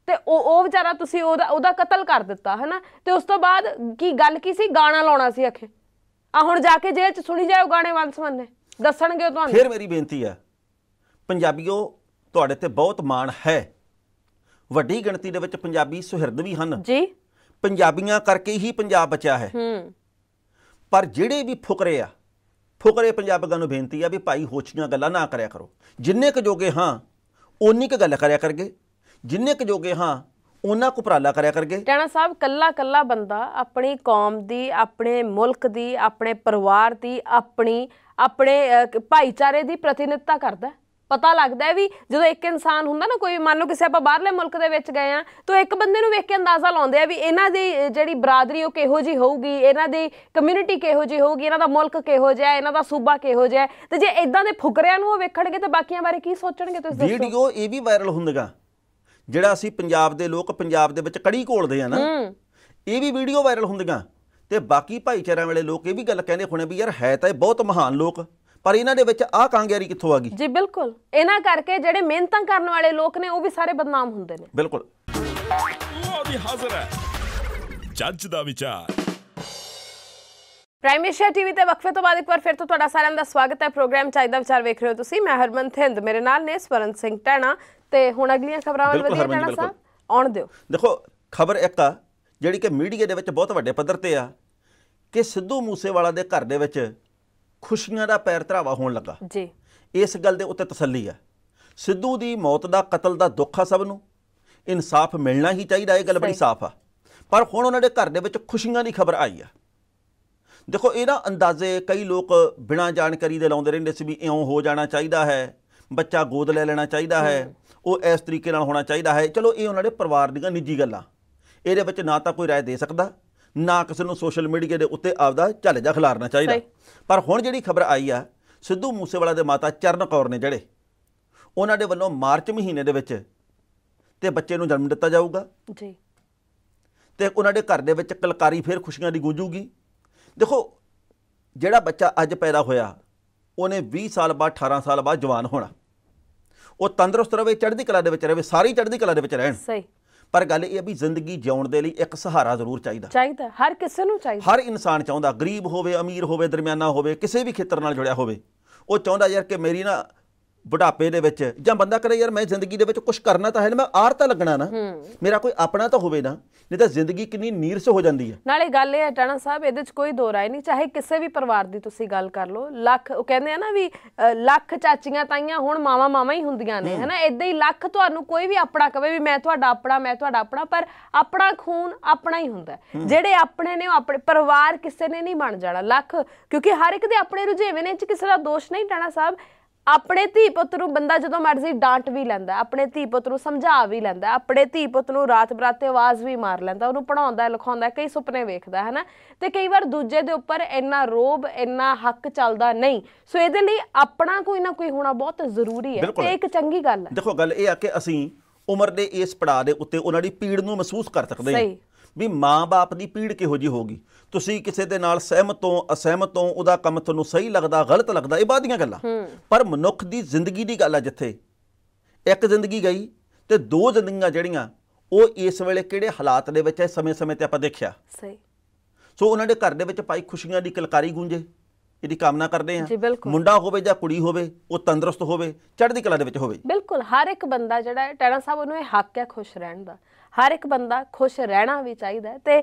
Speaker 2: ਤੇ ਉਹ ਉਹ ਵਿਚਾਰਾ ਤੁਸੀਂ ਉਹਦਾ ਉਹਦਾ ਕਤਲ ਕਰ ਦਿੱਤਾ ਹੈਨਾ ਤੇ ਉਸ ਤੋਂ ਬਾਅਦ ਕੀ ਗੱਲ ਕੀ ਸੀ ਗਾਣਾ ਲਾਉਣਾ ਸੀ ਅਖੇ ਆ ਹੁਣ ਜਾ ਕੇ ਜੇਲ੍ਹ 'ਚ ਸੁਣੀ ਜਾਓ ਗਾਣੇ ਵੰਸ ਨੇ ਦੱਸਣਗੇ ਤੁਹਾਨੂੰ ਫਿਰ ਮੇਰੀ
Speaker 1: ਬੇਨਤੀ ਆ ਪੰਜਾਬੀਓ ਤੁਹਾਡੇ ਤੇ ਬਹੁਤ ਮਾਣ ਹੈ ਵੱਡੀ ਗਿਣਤੀ ਦੇ ਵਿੱਚ ਪੰਜਾਬੀ ਸੁਹਿਰਦ ਵੀ ਹਨ ਜੀ ਪੰਜਾਬੀਆਂ ਕਰਕੇ ਹੀ ਪੰਜਾਬ ਬਚਿਆ ਹੈ ਹੂੰ ਪਰ ਜਿਹੜੇ ਵੀ ਫੁਕਰੇ ਆ ਫੁਕਰੇ ਪੰਜਾਬੀਆਂ ਨੂੰ ਬੇਨਤੀ ਆ ਵੀ ਭਾਈ ਹੋਛੀਆਂ ਗੱਲਾਂ ਨਾ ਕਰਿਆ ਕਰੋ ਜਿੰਨੇ ਕੁ ਜੋਗੇ ਹਾਂ ਓਨੀ ਕੁ ਗੱਲ ਕਰਿਆ ਕਰਗੇ ਜਿੰਨੇ ਕੁ ਜੋਗੇ ਹਾਂ ਉਹਨਾਂ ਕੋ ਉਪਰਾਲਾ ਕਰਿਆ ਕਰਗੇ
Speaker 2: ਟਾਣਾ ਸਾਹਿਬ ਕੱਲਾ ਕੱਲਾ ਬੰਦਾ ਆਪਣੀ ਕੌਮ ਦੀ ਆਪਣੇ ਮੁਲਕ ਦੀ ਆਪਣੇ ਪਰਿਵਾਰ ਦੀ ਆਪਣੀ ਆਪਣੇ ਭਾਈਚਾਰੇ ਦੀ ਪ੍ਰਤੀਨਿਧਤਾ ਕਰਦਾ ਪਤਾ ਲੱਗਦਾ ਵੀ ਜਦੋਂ ਇੱਕ ਇਨਸਾਨ ਹੁੰਦਾ ਨਾ ਕੋਈ ਮੰਨ ਲਓ ਕਿਸੇ ਆਪਾਂ ਬਾਹਰਲੇ ਮੁਲਕ ਦੇ ਵਿੱਚ ਗਏ ਆ ਤਾਂ ਇੱਕ ਬੰਦੇ ਨੂੰ ਵੇਖ ਕੇ ਅੰਦਾਜ਼ਾ ਲਾਉਂਦੇ ਆ ਵੀ ਇਹਨਾਂ ਦੀ ਜਿਹੜੀ ਬਰਾਦਰੀ ਉਹ ਕਿਹੋ ਜੀ ਹੋਊਗੀ ਇਹਨਾਂ ਦੀ ਕਮਿਊਨਿਟੀ ਕਿਹੋ ਜੀ ਹੋਊਗੀ ਇਹਨਾਂ ਦਾ ਮੁਲਕ ਕਿਹੋ ਜਿਹਾ ਇਹਨਾਂ ਦਾ ਸੂਬਾ ਕਿਹੋ ਜਿਹਾ ਤੇ ਜੇ ਇਦਾਂ ਦੇ ਫੁਕਰਿਆਂ ਨੂੰ ਉਹ ਵੇਖਣਗੇ ਤਾਂ ਬਾਕੀਆਂ ਬਾਰੇ ਕੀ ਸੋਚਣਗੇ ਤੁਸੀਂ ਦੱਸੋ ਵੀਡੀਓ ਇਹ
Speaker 1: ਵੀ ਵਾਇਰਲ ਹੁੰਦਗਾ ਜਿਹੜਾ ਅਸੀਂ ਪੰਜਾਬ ਦੇ ਲੋਕ ਪੰਜਾਬ ਦੇ ਵਿੱਚ ਕੜੀ ਕੋਲਦੇ ਆ ਨਾ ਇਹ ਵੀ ਵੀਡੀਓ ਵਾਇਰਲ ਹੁੰਦੀਆਂ ਤੇ ਬਾਕੀ ਭਾਈਚਾਰਿਆਂ ਵਾਲੇ ਲੋਕ ਇਹ ਵੀ ਗੱਲ ਕਹਿੰਦੇ ਹੋਣੇ ਵੀ ਯਾਰ ਹੈ ਤਾਂ ਇਹ ਬਹੁਤ ਮਹਾਨ ਲੋਕ ਪਰ ਇਹਨਾਂ ਦੇ ਵਿੱਚ ਆਹ ਕਾਂਗਿਆਰੀ ਕਿੱਥੋਂ ਆ ਗਈ ਜੀ
Speaker 2: ਬਿਲਕੁਲ ਇਹਨਾਂ ਕਰਕੇ ਜਿਹੜੇ ਮਿਹਨਤਾਂ ਕਰਨ ਵਾਲੇ ਲੋਕ ਨੇ ਉਹ ਵੀ ਸਾਰੇ ਬਦਨਾਮ ਹੁੰਦੇ ਨੇ
Speaker 1: ਬਿਲਕੁਲ ਉਹ ਵੀ ਹਾਜ਼ਰ ਹੈ ਜੱਜ ਦਾ ਵਿਚਾਰ
Speaker 2: ਪ੍ਰਾਈਮ ਏਸ਼ੀਆ ਟੀਵੀ ਤੇ ਵਕਫੇ ਤੋਂ ਬਾਅਦ ਇੱਕ ਵਾਰ ਫਿਰ ਤੋਂ ਤੁਹਾਡਾ ਸਾਰਿਆਂ ਦਾ ਸਵਾਗਤ ਹੈ ਪ੍ਰੋਗਰਾਮ ਚਾਹੀਦਾ ਵਿਚਾਰ ਵੇਖ ਰਹੇ ਹੋ ਤੁਸੀਂ ਮੈਂ ਹਰਮਨ ਥਿੰਦ ਮੇਰੇ ਨਾਲ ਨੇ ਸਵਰਨ ਸਿੰਘ ਟੈਣਾ ਤੇ ਹੁਣ ਅਗਲੀਆਂ ਖਬਰਾਂ ਵੱਲ ਵਧੀਆ ਟੈਣਾ ਸਾਹਿਬ ਆਉਣ ਦਿਓ
Speaker 1: ਦੇਖੋ ਖਬਰ ਇੱਕ ਆ ਜਿਹੜੀ ਕਿ ਮੀਡੀਆ ਦੇ ਵਿੱਚ ਬਹੁਤ ਵੱਡੇ ਪੱਧਰ ਤੇ ਆ ਕਿ ਸਿੱਧੂ ਮੂਸੇਵਾਲਾ ਦੇ ਘਰ ਦੇ ਵਿੱਚ ਖੁਸ਼ੀਆਂ ਦਾ ਪੈਰ ਧਰਾਵਾ ਹੋਣ ਲੱਗਾ ਜੀ ਇਸ ਗੱਲ ਦੇ ਉੱਤੇ ਤਸੱਲੀ ਹੈ ਸਿੱਧੂ ਦੀ ਮੌਤ ਦਾ ਕਤਲ ਦਾ ਦੁੱਖ ਆ ਸਭ ਨੂੰ ਇਨਸਾਫ ਮਿਲਣਾ ਹੀ ਚਾਹੀਦਾ ਇਹ ਗੱਲ ਬੜੀ ਸਾਫ਼ ਆ ਪਰ ਹੁਣ ਉਹਨਾਂ ਦੇ ਘਰ ਦੇ ਵਿੱਚ ਖੁਸ਼ੀਆਂ ਦੀ ਖਬਰ ਆਈ ਆ ਦੇਖੋ ਇਹਦਾ ਅੰਦਾਜ਼ੇ ਕਈ ਲੋਕ ਬਿਨਾਂ ਜਾਣਕਾਰੀ ਦੇ ਲਾਉਂਦੇ ਰਹਿੰਦੇ ਸੀ ਵੀ ਇਉਂ ਹੋ ਜਾਣਾ ਚਾਹੀਦਾ ਹੈ ਬੱਚਾ ਗੋਦ ਲੈ ਲੈਣਾ ਚਾਹੀਦਾ ਹੈ ਉਹ ਇਸ ਤਰੀਕੇ ਨਾਲ ਹੋਣਾ ਚਾਹੀਦਾ ਹੈ ਚਲੋ ਇਹ ਉਹਨਾਂ ਦੇ ਪਰਿਵਾਰ ਦੀਆਂ ਨਿੱਜੀ ਗੱਲਾਂ ਇਹਦੇ ਵਿੱਚ ਨਾ ਤਾਂ ਕੋਈ رائے ਦੇ ਸਕਦਾ ਨਾ ਕਿਸੇ ਨੂੰ ਸੋਸ਼ਲ ਮੀਡੀਆ ਦੇ ਉੱਤੇ ਆਪਦਾ ਝੱਲ ਜਾ ਖਿਲਾਰਨਾ ਚਾਹੀਦਾ ਪਰ ਹੁਣ ਜਿਹੜੀ ਖਬਰ ਆਈ ਆ ਸਿੱਧੂ ਮੂਸੇਵਾਲਾ ਦੇ ਮਾਤਾ ਚਰਨ ਕੌਰ ਨੇ ਜਿਹੜੇ ਉਹਨਾਂ ਦੇ ਵੱਲੋਂ ਮਾਰਚ ਮਹੀਨੇ ਦੇ ਵਿੱਚ ਤੇ ਬੱਚੇ ਨੂੰ ਜਨਮ ਦਿੱਤਾ ਜਾਊਗਾ ਜੀ ਤੇ ਉਹਨਾਂ ਦੇ ਘਰ ਦੇ ਵਿੱਚ ਕਲਕਾਰੀ ਫੇਰ ਖੁਸ਼ੀਆਂ ਦੀ ਗੂੰਜੂਗੀ ਦੇਖੋ ਜਿਹੜਾ ਬੱਚਾ ਅੱਜ ਪੈਦਾ ਹੋਇਆ ਉਹਨੇ 20 ਸਾਲ ਬਾਅਦ 18 ਸਾਲ ਬਾਅਦ ਜਵਾਨ ਹੋਣਾ ਉਹ ਤੰਦਰੁਸਤ ਰਹੇ ਚੜ੍ਹਦੀ ਕਲਾ ਦੇ ਵਿੱਚ ਰਹੇ ਸਾਰੀ ਚੜ੍ਹਦੀ ਕਲਾ ਦੇ ਵਿੱਚ ਰਹਿਣ ਸਹੀ ਪਰ ਗੱਲ ਇਹ ਹੈ ਵੀ ਜ਼ਿੰਦਗੀ ਜਿਉਣ ਦੇ ਲਈ ਇੱਕ ਸਹਾਰਾ ਜ਼ਰੂਰ ਚਾਹੀਦਾ
Speaker 2: ਚਾਹੀਦਾ ਹਰ ਕਿਸੇ ਨੂੰ ਚਾਹੀਦਾ ਹਰ
Speaker 1: ਇਨਸਾਨ ਚਾਹੁੰਦਾ ਗਰੀਬ ਹੋਵੇ ਅਮੀਰ ਹੋਵੇ ਦਰਮਿਆਨਾ ਹੋਵੇ ਕਿਸੇ ਵੀ ਖੇਤਰ ਨਾਲ ਜੁੜਿਆ ਹੋਵੇ ਉਹ ਚਾਹੁੰਦਾ ਯਾਰ ਕਿ ਮੇਰੀ ਨਾ ਬੁਢਾਪੇ ਦੇ ਵਿੱਚ ਜਾਂ ਬੰਦਾ ਕਰੇ ਯਾਰ ਮੈਂ ਜ਼ਿੰਦਗੀ ਦੇ ਵਿੱਚ ਕੁਝ ਕਰਨਾ ਤਾਂ ਹੈ ਨਾ ਮੈਂ ਆਰ ਤਾਂ ਲੱਗਣਾ ਨਾ ਮੇਰਾ ਕੋਈ ਆਪਣਾ ਤਾਂ ਹੋਵੇ ਨਾ ਨਹੀਂ ਤਾਂ ਜ਼ਿੰਦਗੀ ਕਿੰਨੀ ਨੀਰਸ ਹੋ ਜਾਂਦੀ ਹੈ
Speaker 2: ਨਾਲੇ ਗੱਲ ਇਹ ਹੈ ਟਾਣਾ ਸਾਹਿਬ ਇਹਦੇ 'ਚ ਕੋਈ ਦੋਰਾ ਨਹੀਂ ਚਾਹੇ ਕਿਸੇ ਵੀ ਪਰਿਵਾਰ ਦੀ ਤੁਸੀਂ ਗੱਲ ਕਰ ਲਓ ਲੱਖ ਉਹ ਕਹਿੰਦੇ ਆ ਨਾ ਵੀ ਲੱਖ ਚਾਚੀਆਂ ਤਾਈਆਂ ਹੁਣ ਮਾਵਾ ਮਾਵਾ ਹੀ ਹੁੰਦੀਆਂ ਨੇ ਹੈਨਾ ਇਦਾਂ ਹੀ ਲੱਖ ਤੁਹਾਨੂੰ ਕੋਈ ਵੀ ਆਪਣਾ ਕਵੇ ਵੀ ਮੈਂ ਤੁਹਾਡਾ ਆਪਣਾ ਮੈਂ ਤੁਹਾਡਾ ਆਪਣਾ ਪਰ ਆਪਣਾ ਖੂਨ ਆਪਣਾ ਹੀ ਹੁੰਦਾ ਜਿਹੜੇ ਆਪਣੇ ਨੇ ਉਹ ਆਪਣੇ ਪਰਿਵਾਰ ਕਿਸੇ ਨੇ ਨਹੀਂ ਬਣ ਜਾਣਾ ਲੱਖ ਕਿਉਂਕਿ ਹਰ ਇੱਕ ਦੇ ਆਪਣੇ ਰੁਝੇਵੇਂ ਨੇ ਇਹ 'ਚ ਕਿਸੇ ਦਾ ਦੋਸ਼ ਨਹੀਂ ਟਾਣਾ ਸਾਹਿਬ ਆਪਣੇ ਧੀ ਪੁੱਤ ਨੂੰ ਬੰਦਾ ਜਦੋਂ ਮਰਜ਼ੀ ਡਾਂਟ ਵੀ ਲੈਂਦਾ ਆਪਣੇ ਧੀ ਪੁੱਤ ਨੂੰ ਸਮਝਾ ਵੀ ਲੈਂਦਾ ਆਪਣੇ ਧੀ ਪੁੱਤ ਨੂੰ ਰਾਤ ਬਰਾਤੇ ਆਵਾਜ਼ ਵੀ ਮਾਰ ਲੈਂਦਾ ਉਹਨੂੰ ਪੜਾਉਂਦਾ ਲਿਖਾਉਂਦਾ ਕਈ ਸੁਪਨੇ ਵੇਖਦਾ ਹੈ ਨਾ ਤੇ ਕਈ ਵਾਰ ਦੂਜੇ ਦੇ ਉੱਪਰ ਇੰਨਾ ਰੋਬ ਇੰਨਾ ਹੱਕ ਚੱਲਦਾ ਨਹੀਂ ਸੋ ਇਹਦੇ ਲਈ ਆਪਣਾ ਕੋਈ ਨਾ ਕੋਈ ਹੋਣਾ ਬਹੁਤ ਜ਼ਰੂਰੀ ਹੈ ਤੇ ਇੱਕ ਚੰਗੀ ਗੱਲ ਹੈ
Speaker 1: ਦੇਖੋ ਗੱਲ ਇਹ ਆ ਕਿ ਅਸੀਂ ਉਮਰ ਦੇ ਇਸ ਪੜਾ ਦੇ ਉੱਤੇ ਉਹਨਾਂ ਦੀ ਪੀੜ ਨੂੰ ਮਹਿਸੂਸ ਕਰ ਸਕਦੇ ਹਾਂ ਸਹੀ ਵੀ ਮਾਂ-ਬਾਪ ਦੀ ਪੀੜ ਕਿਹੋ ਜੀ ਹੋਗੀ ਤੁਸੀਂ ਕਿਸੇ ਦੇ ਨਾਲ ਸਹਿਮਤ ਹੋ ਅਸਹਿਮਤ ਹੋ ਉਹਦਾ ਕੰਮ ਤੁਹਾਨੂੰ ਸਹੀ ਲੱਗਦਾ ਗਲਤ ਲੱਗਦਾ ਇਹ ਬਾਦੀਆਂ ਗੱਲਾਂ ਪਰ ਮਨੁੱਖ ਦੀ ਜ਼ਿੰਦਗੀ ਦੀ ਗੱਲ ਆ ਜਿੱਥੇ ਇੱਕ ਜ਼ਿੰਦਗੀ ਗਈ ਤੇ ਦੋ ਜ਼ਿੰਦਗੀਆਂ ਜਿਹੜੀਆਂ ਉਹ ਇਸ ਵੇਲੇ ਕਿਹੜੇ ਹਾਲਾਤ ਦੇ ਵਿੱਚ ਹੈ ਸਮੇਂ-ਸਮੇਂ ਤੇ ਆਪਾਂ ਦੇਖਿਆ ਸਹੀ ਸੋ ਉਹਨਾਂ ਦੇ ਘਰ ਦੇ ਵਿੱਚ ਪਾਈ ਖੁਸ਼ੀਆਂ ਦੀ ਕਲਕਾਰੀ ਗੂੰਜੇ ਇਹਦੀ ਕਾਮਨਾ ਕਰਦੇ ਆ ਮੁੰਡਾ ਹੋਵੇ ਜਾਂ ਕੁੜੀ ਹੋਵੇ ਉਹ ਤੰਦਰੁਸਤ ਹੋਵੇ ਚੜ੍ਹਦੀ ਕਲਾ ਦੇ ਵਿੱਚ ਹੋਵੇ
Speaker 2: ਬਿਲਕੁਲ ਹਰ ਇੱਕ ਬੰਦਾ ਜਿਹੜਾ ਟੈਣਾ ਸਾਹਿਬ ਉਹਨੂੰ ਇਹ ਹੱਕ ਹੈ ਖੁਸ਼ ਰਹਿਣ ਦਾ ਹਰ ਇੱਕ ਬੰਦਾ ਖੁਸ਼ ਰਹਿਣਾ ਵੀ ਚਾਹੀਦਾ ਤੇ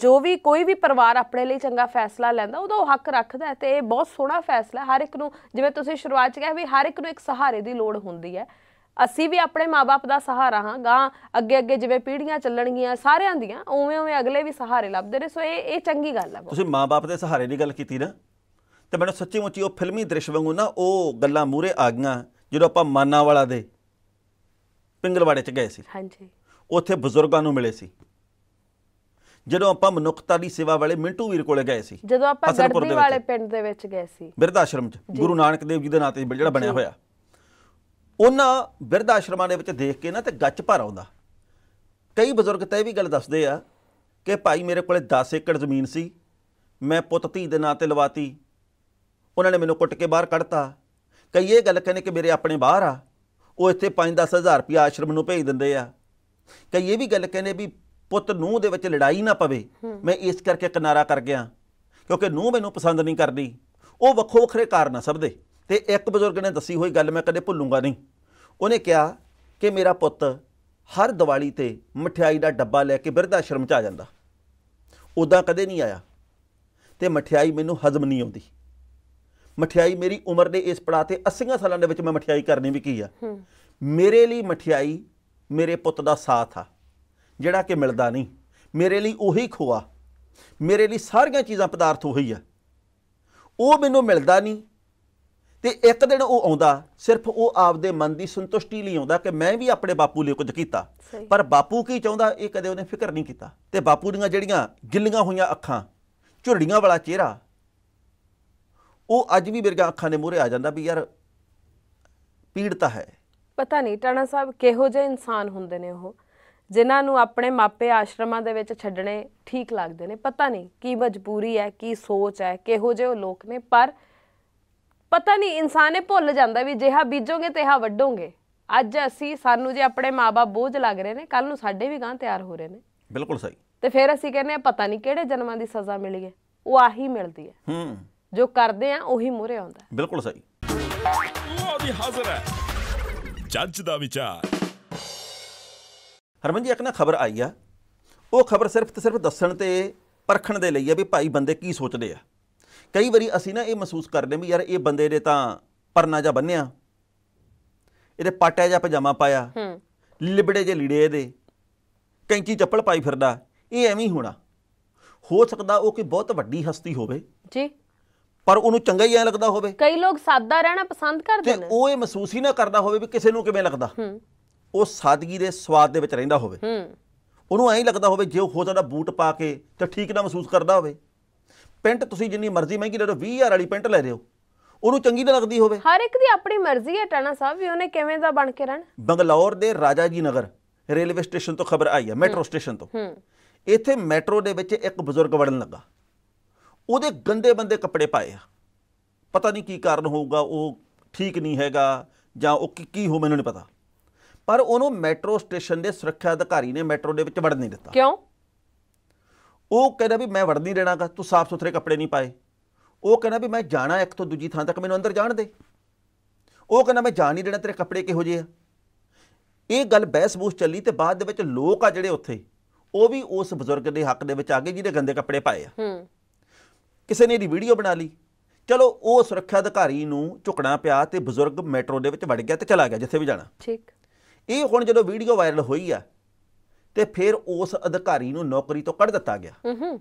Speaker 2: ਜੋ ਵੀ ਕੋਈ ਵੀ ਪਰਿਵਾਰ ਆਪਣੇ ਲਈ ਚੰਗਾ ਫੈਸਲਾ ਲੈਂਦਾ ਉਹਦਾ ਉਹ ਹੱਕ ਰੱਖਦਾ ਤੇ ਇਹ ਬਹੁਤ ਸੋਹਣਾ ਫੈਸਲਾ ਹਰ ਇੱਕ ਨੂੰ ਜਿਵੇਂ ਤੁਸੀਂ ਸ਼ੁਰੂਆਤ 'ਚ ਕਿਹਾ ਵੀ ਹਰ ਇੱਕ ਨੂੰ ਇੱਕ ਸਹਾਰੇ ਦੀ ਲੋੜ ਹੁੰਦੀ ਹੈ ਅਸੀਂ ਵੀ ਆਪਣੇ ਮਾਪੇ ਦਾ ਸਹਾਰਾ ਹਾਂ ਗਾਂ ਅੱਗੇ ਅੱਗੇ ਜਿਵੇਂ ਪੀੜ੍ਹੀਆਂ ਚੱਲਣਗੀਆਂ ਸਾਰਿਆਂ ਦੀਆਂ ਉਵੇਂ ਉਵੇਂ ਅਗਲੇ ਵੀ ਸਹਾਰੇ ਲੱਭਦੇ ਨੇ ਸੋ ਇਹ ਇਹ ਚੰਗੀ ਗੱਲ ਆ
Speaker 1: ਤੁਸੀਂ ਮਾਪੇ ਦੇ ਸਹਾਰੇ ਦੀ ਗੱਲ ਕੀਤੀ ਨਾ ਤੇ ਮੈਨੂੰ ਸੱਚੀ ਮੁੱਚੀ ਉਹ ਫਿਲਮੀ ਦ੍ਰਿਸ਼ ਵਾਂਗੂ ਨਾ ਉਹ ਗੱਲਾਂ ਮੂਰੇ ਆ ਗਈਆਂ ਜਦੋਂ ਆਪਾਂ ਮਾਨਾ ਵਾਲਾ ਦੇ ਪਿੰਗਲਵਾੜੇ ਚ ਗਏ ਸੀ ਹਾਂਜੀ ਉੱਥੇ ਬਜ਼ੁਰਗਾਂ ਨੂੰ ਮਿਲੇ ਸੀ ਜਦੋਂ ਆਪਾਂ ਮਨੁੱਖਤਾ ਦੀ ਸੇਵਾ ਵਾਲੇ ਮਿੰਟੂ ਵੀਰ ਕੋਲੇ ਗਏ ਸੀ
Speaker 2: ਜਦੋਂ ਆਪਾਂ ਗੜਦੀ ਵਾਲੇ ਪਿੰਡ ਦੇ ਵਿੱਚ ਗਏ ਸੀ
Speaker 1: ਬਿਰਧ ਆਸ਼ਰਮ 'ਚ ਗੁਰੂ ਨਾਨਕ ਦੇਵ ਜੀ ਦੇ ਨਾਂ ਤੇ ਜਿਹੜਾ ਬਣਿਆ ਹੋਇਆ ਉਹਨਾਂ ਬਿਰਧ ਆਸ਼ਰਮਾਂ ਦੇ ਵਿੱਚ ਦੇਖ ਕੇ ਨਾ ਤੇ ਗੱਚ ਭਰ ਆਉਂਦਾ ਕਈ ਬਜ਼ੁਰਗ ਤੇ ਵੀ ਗੱਲ ਦੱਸਦੇ ਆ ਕਿ ਭਾਈ ਮੇਰੇ ਕੋਲੇ 10 ਏਕੜ ਜ਼ਮੀਨ ਸੀ ਮੈਂ ਪੁੱਤ ਧੀ ਦੇ ਨਾਂ ਤੇ ਲਵਾਤੀ ਉਹਨਾਂ ਨੇ ਮੈਨੂੰ ਕੁੱਟ ਕੇ ਬਾਹਰ ਕੱਢਤਾ ਕਈ ਇਹ ਗੱਲ ਕਹਿੰਦੇ ਕਿ ਮੇਰੇ ਆਪਣੇ ਬਾਹਰ ਆ ਉਹ ਇੱਥੇ 5-10000 ਰੁਪਏ ਆਸ਼ਰਮ ਨੂੰ ਭੇਜ ਦਿੰਦੇ ਆ ਕਿ ਇਹ ਵੀ ਗੱਲ ਕਹਿੰਦੇ ਵੀ ਪੁੱਤ ਨੂੰ ਦੇ ਵਿੱਚ ਲੜਾਈ ਨਾ ਪਵੇ ਮੈਂ ਇਸ ਕਰਕੇ ਕਿਨਾਰਾ ਕਰ ਗਿਆ ਕਿਉਂਕਿ ਨੂੰ ਮੈਨੂੰ ਪਸੰਦ ਨਹੀਂ ਕਰਦੀ ਉਹ ਵੱਖੋ ਵੱਖਰੇ ਕਾਰਨ ਆ ਸਭ ਦੇ ਤੇ ਇੱਕ ਬਜ਼ੁਰਗ ਨੇ ਦੱਸੀ ਹੋਈ ਗੱਲ ਮੈਂ ਕਦੇ ਭੁੱਲੂਗਾ ਨਹੀਂ ਉਹਨੇ ਕਿਹਾ ਕਿ ਮੇਰਾ ਪੁੱਤ ਹਰ ਦੀਵਾਲੀ ਤੇ ਮਠਿਆਈ ਦਾ ਡੱਬਾ ਲੈ ਕੇ ਬਿਰਧ ਆਸ਼ਰਮ ਚ ਆ ਜਾਂਦਾ ਉਦਾਂ ਕਦੇ ਨਹੀਂ ਆਇਆ ਤੇ ਮਠਿਆਈ ਮੈਨੂੰ ਹਜ਼ਮ ਨਹੀਂ ਆਉਂਦੀ ਮਠਿਆਈ ਮੇਰੀ ਉਮਰ ਦੇ ਇਸ ਪੜਾ ਤੇ 80 ਸਾਲਾਂ ਦੇ ਵਿੱਚ ਮੈਂ ਮਠਿਆਈ ਕਰਨੀ ਵੀ ਕੀ ਆ ਮੇਰੇ ਲਈ ਮਠਿਆਈ ਮੇਰੇ ਪੁੱਤ ਦਾ ਸਾਥ ਆ ਜਿਹੜਾ ਕਿ ਮਿਲਦਾ ਨਹੀਂ ਮੇਰੇ ਲਈ ਉਹੀ ਖੋਆ ਮੇਰੇ ਲਈ ਸਾਰੀਆਂ ਚੀਜ਼ਾਂ ਪਦਾਰਥ ਉਹੀ ਆ ਉਹ ਮੈਨੂੰ ਮਿਲਦਾ ਨਹੀਂ ਤੇ ਇੱਕ ਦਿਨ ਉਹ ਆਉਂਦਾ ਸਿਰਫ ਉਹ ਆਪਦੇ ਮਨ ਦੀ ਸੰਤੁਸ਼ਟੀ ਲਈ ਆਉਂਦਾ ਕਿ ਮੈਂ ਵੀ ਆਪਣੇ ਬਾਪੂ ਲਈ ਕੁਝ ਕੀਤਾ ਪਰ ਬਾਪੂ ਕੀ ਚਾਹੁੰਦਾ ਇਹ ਕਦੇ ਉਹਨੇ ਫਿਕਰ ਨਹੀਂ ਕੀਤਾ ਤੇ ਬਾਪੂ ਦੀਆਂ ਜਿਹੜੀਆਂ ਗਿੱਲੀਆਂ ਹੋਈਆਂ ਅੱਖਾਂ ਝੁਰੜੀਆਂ ਵਾਲਾ ਚਿਹਰਾ ਉਹ ਅੱਜ ਵੀ ਮੇਰੇ ਅੱਖਾਂ ਦੇ ਮੂਹਰੇ ਆ ਜਾਂਦਾ ਵੀ ਯਾਰ ਪੀੜਤਾ ਹੈ
Speaker 2: ਪਤਾ ਨਹੀਂ ਟਾਣਾ ਸਾਹਿਬ ਕਿਹੋ ਜਿਹੇ ਇਨਸਾਨ ਹੁੰਦੇ ਨੇ ਉਹ ਜਿਨ੍ਹਾਂ ਨੂੰ ਆਪਣੇ ਮਾਪੇ ਆਸ਼ਰਮਾਂ ਦੇ ਵਿੱਚ ਛੱਡਣੇ ਠੀਕ ਲੱਗਦੇ ਨੇ ਪਤਾ ਨਹੀਂ ਕੀ ਮਜਬੂਰੀ ਹੈ ਕੀ ਸੋਚ ਹੈ ਕਿਹੋ ਜਿਹੇ ਉਹ ਲੋਕ ਨੇ ਪਰ ਪਤਾ ਨਹੀਂ ਇਨਸਾਨੇ ਭੁੱਲ ਜਾਂਦਾ ਵੀ ਜਿਹਾ ਬੀਜੋਗੇ ਤੇਹਾ ਵੱਡੋਗੇ ਅੱਜ ਅਸੀਂ ਸਾਨੂੰ ਜੇ ਆਪਣੇ ਮਾਪੇ ਬੋਝ ਲੱਗ ਰਹੇ ਨੇ ਕੱਲ ਨੂੰ ਸਾਡੇ ਵੀ ਗਾਂ ਤਿਆਰ ਹੋ ਰਹੇ ਨੇ ਬਿਲਕੁਲ ਸਹੀ ਤੇ ਫਿਰ ਅਸੀਂ ਕਹਿੰਦੇ ਆ ਪਤਾ ਨਹੀਂ ਕਿਹੜੇ ਜਨਮਾਂ ਦੀ ਸਜ਼ਾ ਮਿਲ ਗਈ ਉਹ ਆਹੀ ਮਿਲਦੀ ਹੈ ਹੂੰ ਜੋ ਕਰਦੇ ਆ ਉਹੀ ਮੂਰੇ ਆਉਂਦਾ
Speaker 1: ਬਿਲਕੁਲ ਸਹੀ ਉਹ ਆਦੀ ਹਾਜ਼ਰ ਹੈ ਜੱਜ ਦਾ ਵਿਚਾਰ ਹਰਮਨ ਜੀ ਇੱਕ ਨਾ ਖਬਰ ਆਈ ਆ ਉਹ ਖਬਰ ਸਿਰਫ ਤੇ ਸਿਰਫ ਦੱਸਣ ਤੇ ਪਰਖਣ ਦੇ ਲਈ ਆ ਵੀ ਭਾਈ ਬੰਦੇ ਕੀ ਸੋਚਦੇ ਆ ਕਈ ਵਾਰੀ ਅਸੀਂ ਨਾ ਇਹ ਮਹਿਸੂਸ ਕਰਦੇ ਵੀ ਯਾਰ ਇਹ ਬੰਦੇ ਨੇ ਤਾਂ ਪਰਨਾ ਜਾਂ ਬੰਨਿਆ ਇਹਦੇ ਪਾਟਿਆ ਜਾਂ ਪਜਾਮਾ ਪਾਇਆ ਹੂੰ ਲਿਬੜੇ ਜੇ ਲੀੜੇ ਇਹਦੇ ਕੈਂਚੀ ਚੱਪਲ ਪਾਈ ਫਿਰਦਾ ਇਹ ਐਵੇਂ ਹੀ ਹੋਣਾ ਹੋ ਸਕਦਾ ਉਹ ਕੋਈ ਬਹੁਤ ਵੱਡੀ ਹਸਤੀ ਹੋਵੇ ਜੀ ਪਰ ਉਹਨੂੰ ਚੰਗਾ ਹੀ ਐ ਲੱਗਦਾ ਹੋਵੇ
Speaker 2: ਕਈ ਲੋਕ ਸਾਦਾ ਰਹਿਣਾ ਪਸੰਦ ਕਰਦੇ ਨੇ ਤੇ
Speaker 1: ਉਹ ਇਹ ਮਹਿਸੂਸ ਹੀ ਨਾ ਕਰਦਾ ਹੋਵੇ ਵੀ ਕਿਸੇ ਨੂੰ ਕਿਵੇਂ ਲੱਗਦਾ ਉਹ ਸਾਦਗੀ ਦੇ ਸਵਾਦ ਦੇ ਵਿੱਚ ਰਹਿੰਦਾ ਹੋਵੇ ਉਹਨੂੰ ਐਂ ਲੱਗਦਾ ਹੋਵੇ ਜੇ ਉਹ ਹੋ ਸਕਦਾ ਬੂਟ ਪਾ ਕੇ ਤੇ ਠੀਕ ਨਾ ਮਹਿਸੂਸ ਕਰਦਾ ਹੋਵੇ ਪੈਂਟ ਤੁਸੀਂ ਜਿੰਨੀ ਮਰਜ਼ੀ ਮਹਿੰਗੀ ਲੈ ਲਓ 20000 ਵਾਲੀ ਪੈਂਟ ਲੈ ਰਹੇ ਹੋ ਉਹਨੂੰ ਚੰਗੀ ਤਾਂ ਲੱਗਦੀ ਹੋਵੇ
Speaker 2: ਹਰ ਇੱਕ ਦੀ ਆਪਣੀ ਮਰਜ਼ੀ ਹੈ ਟਾਣਾ ਸਾਹਿਬ ਵੀ ਉਹਨੇ ਕਿਵੇਂ ਦਾ ਬਣ ਕੇ ਰਹਿਣ
Speaker 1: ਬੰਗਲੌਰ ਦੇ ਰਾਜਾ ਜੀ ਨਗਰ ਰੇਲਵੇ ਸਟੇਸ਼ਨ ਤੋਂ ਖਬਰ ਆਈ ਹੈ ਮੈਟਰੋ ਸਟੇਸ਼ਨ ਤੋਂ ਇੱਥੇ ਮੈਟਰੋ ਦੇ ਵਿੱਚ ਇੱਕ ਬਜ਼ੁਰਗ ਵੜਨ ਲੱਗਾ ਉਹਦੇ ਗੰਦੇ ਬੰਦੇ ਕੱਪੜੇ ਪਾਏ ਆ ਪਤਾ ਨਹੀਂ ਕੀ ਕਾਰਨ ਹੋਊਗਾ ਉਹ ਠੀਕ ਨਹੀਂ ਹੈਗਾ ਜਾਂ ਉਹ ਕੀ ਕੀ ਹੋ ਮੈਨੂੰ ਨਹੀਂ ਪਤਾ ਪਰ ਉਹਨੂੰ ਮੈਟਰੋ ਸਟੇਸ਼ਨ ਦੇ ਸੁਰੱਖਿਆ ਅਧਿਕਾਰੀ ਨੇ ਮੈਟਰੋ ਦੇ ਵਿੱਚ ਵੜ ਨਹੀਂ ਦਿੱਤਾ ਕਿਉਂ ਉਹ ਕਹਿੰਦਾ ਵੀ ਮੈਂ ਵੜ ਨਹੀਂ ਦੇਣਾਗਾ ਤੂੰ ਸਾਫ਼ ਸੁਥਰੇ ਕੱਪੜੇ ਨਹੀਂ ਪਾਏ ਉਹ ਕਹਿੰਦਾ ਵੀ ਮੈਂ ਜਾਣਾ ਇੱਕ ਤੋਂ ਦੂਜੀ ਥਾਂ ਤੱਕ ਮੈਨੂੰ ਅੰਦਰ ਜਾਣ ਦੇ ਉਹ ਕਹਿੰਦਾ ਮੈਂ ਜਾਣ ਨਹੀਂ ਦੇਣਾ ਤੇਰੇ ਕੱਪੜੇ ਕਿਹੋ ਜਿਹੇ ਆ ਇਹ ਗੱਲ ਬਹਿਸ-ਬੂਸ ਚੱਲੀ ਤੇ ਬਾਅਦ ਦੇ ਵਿੱਚ ਲੋਕ ਆ ਜਿਹੜੇ ਉੱਥੇ ਉਹ ਵੀ ਉਸ ਬਜ਼ੁਰਗ ਦੇ ਹੱਕ ਦੇ ਵਿੱਚ ਆ ਗਏ ਜਿਹਦੇ ਗੰਦੇ ਕੱਪੜੇ ਪਾਏ ਆ ਹੂੰ ਕਿਸੇ ਨੇ ਇਹਦੀ ਵੀਡੀਓ ਬਣਾ ਲਈ ਚਲੋ ਉਹ ਸੁਰੱਖਿਆ ਅਧਿਕਾਰੀ ਨੂੰ ਝੁਕਣਾ ਪਿਆ ਤੇ ਬਜ਼ੁਰਗ ਮੈਟਰੋ ਦੇ ਵਿੱਚ ਵੜ ਗਿਆ ਤੇ ਚਲਾ ਗਿਆ ਜਿੱਥੇ ਵੀ ਜਾਣਾ ਠੀਕ ਇਹ ਹੁਣ ਜਦੋਂ ਵੀਡੀਓ ਵਾਇਰਲ ਹੋਈ ਆ ਤੇ ਫਿਰ ਉਸ ਅਧਿਕਾਰੀ ਨੂੰ ਨੌਕਰੀ ਤੋਂ ਕੱਢ ਦਿੱਤਾ ਗਿਆ ਹੂੰ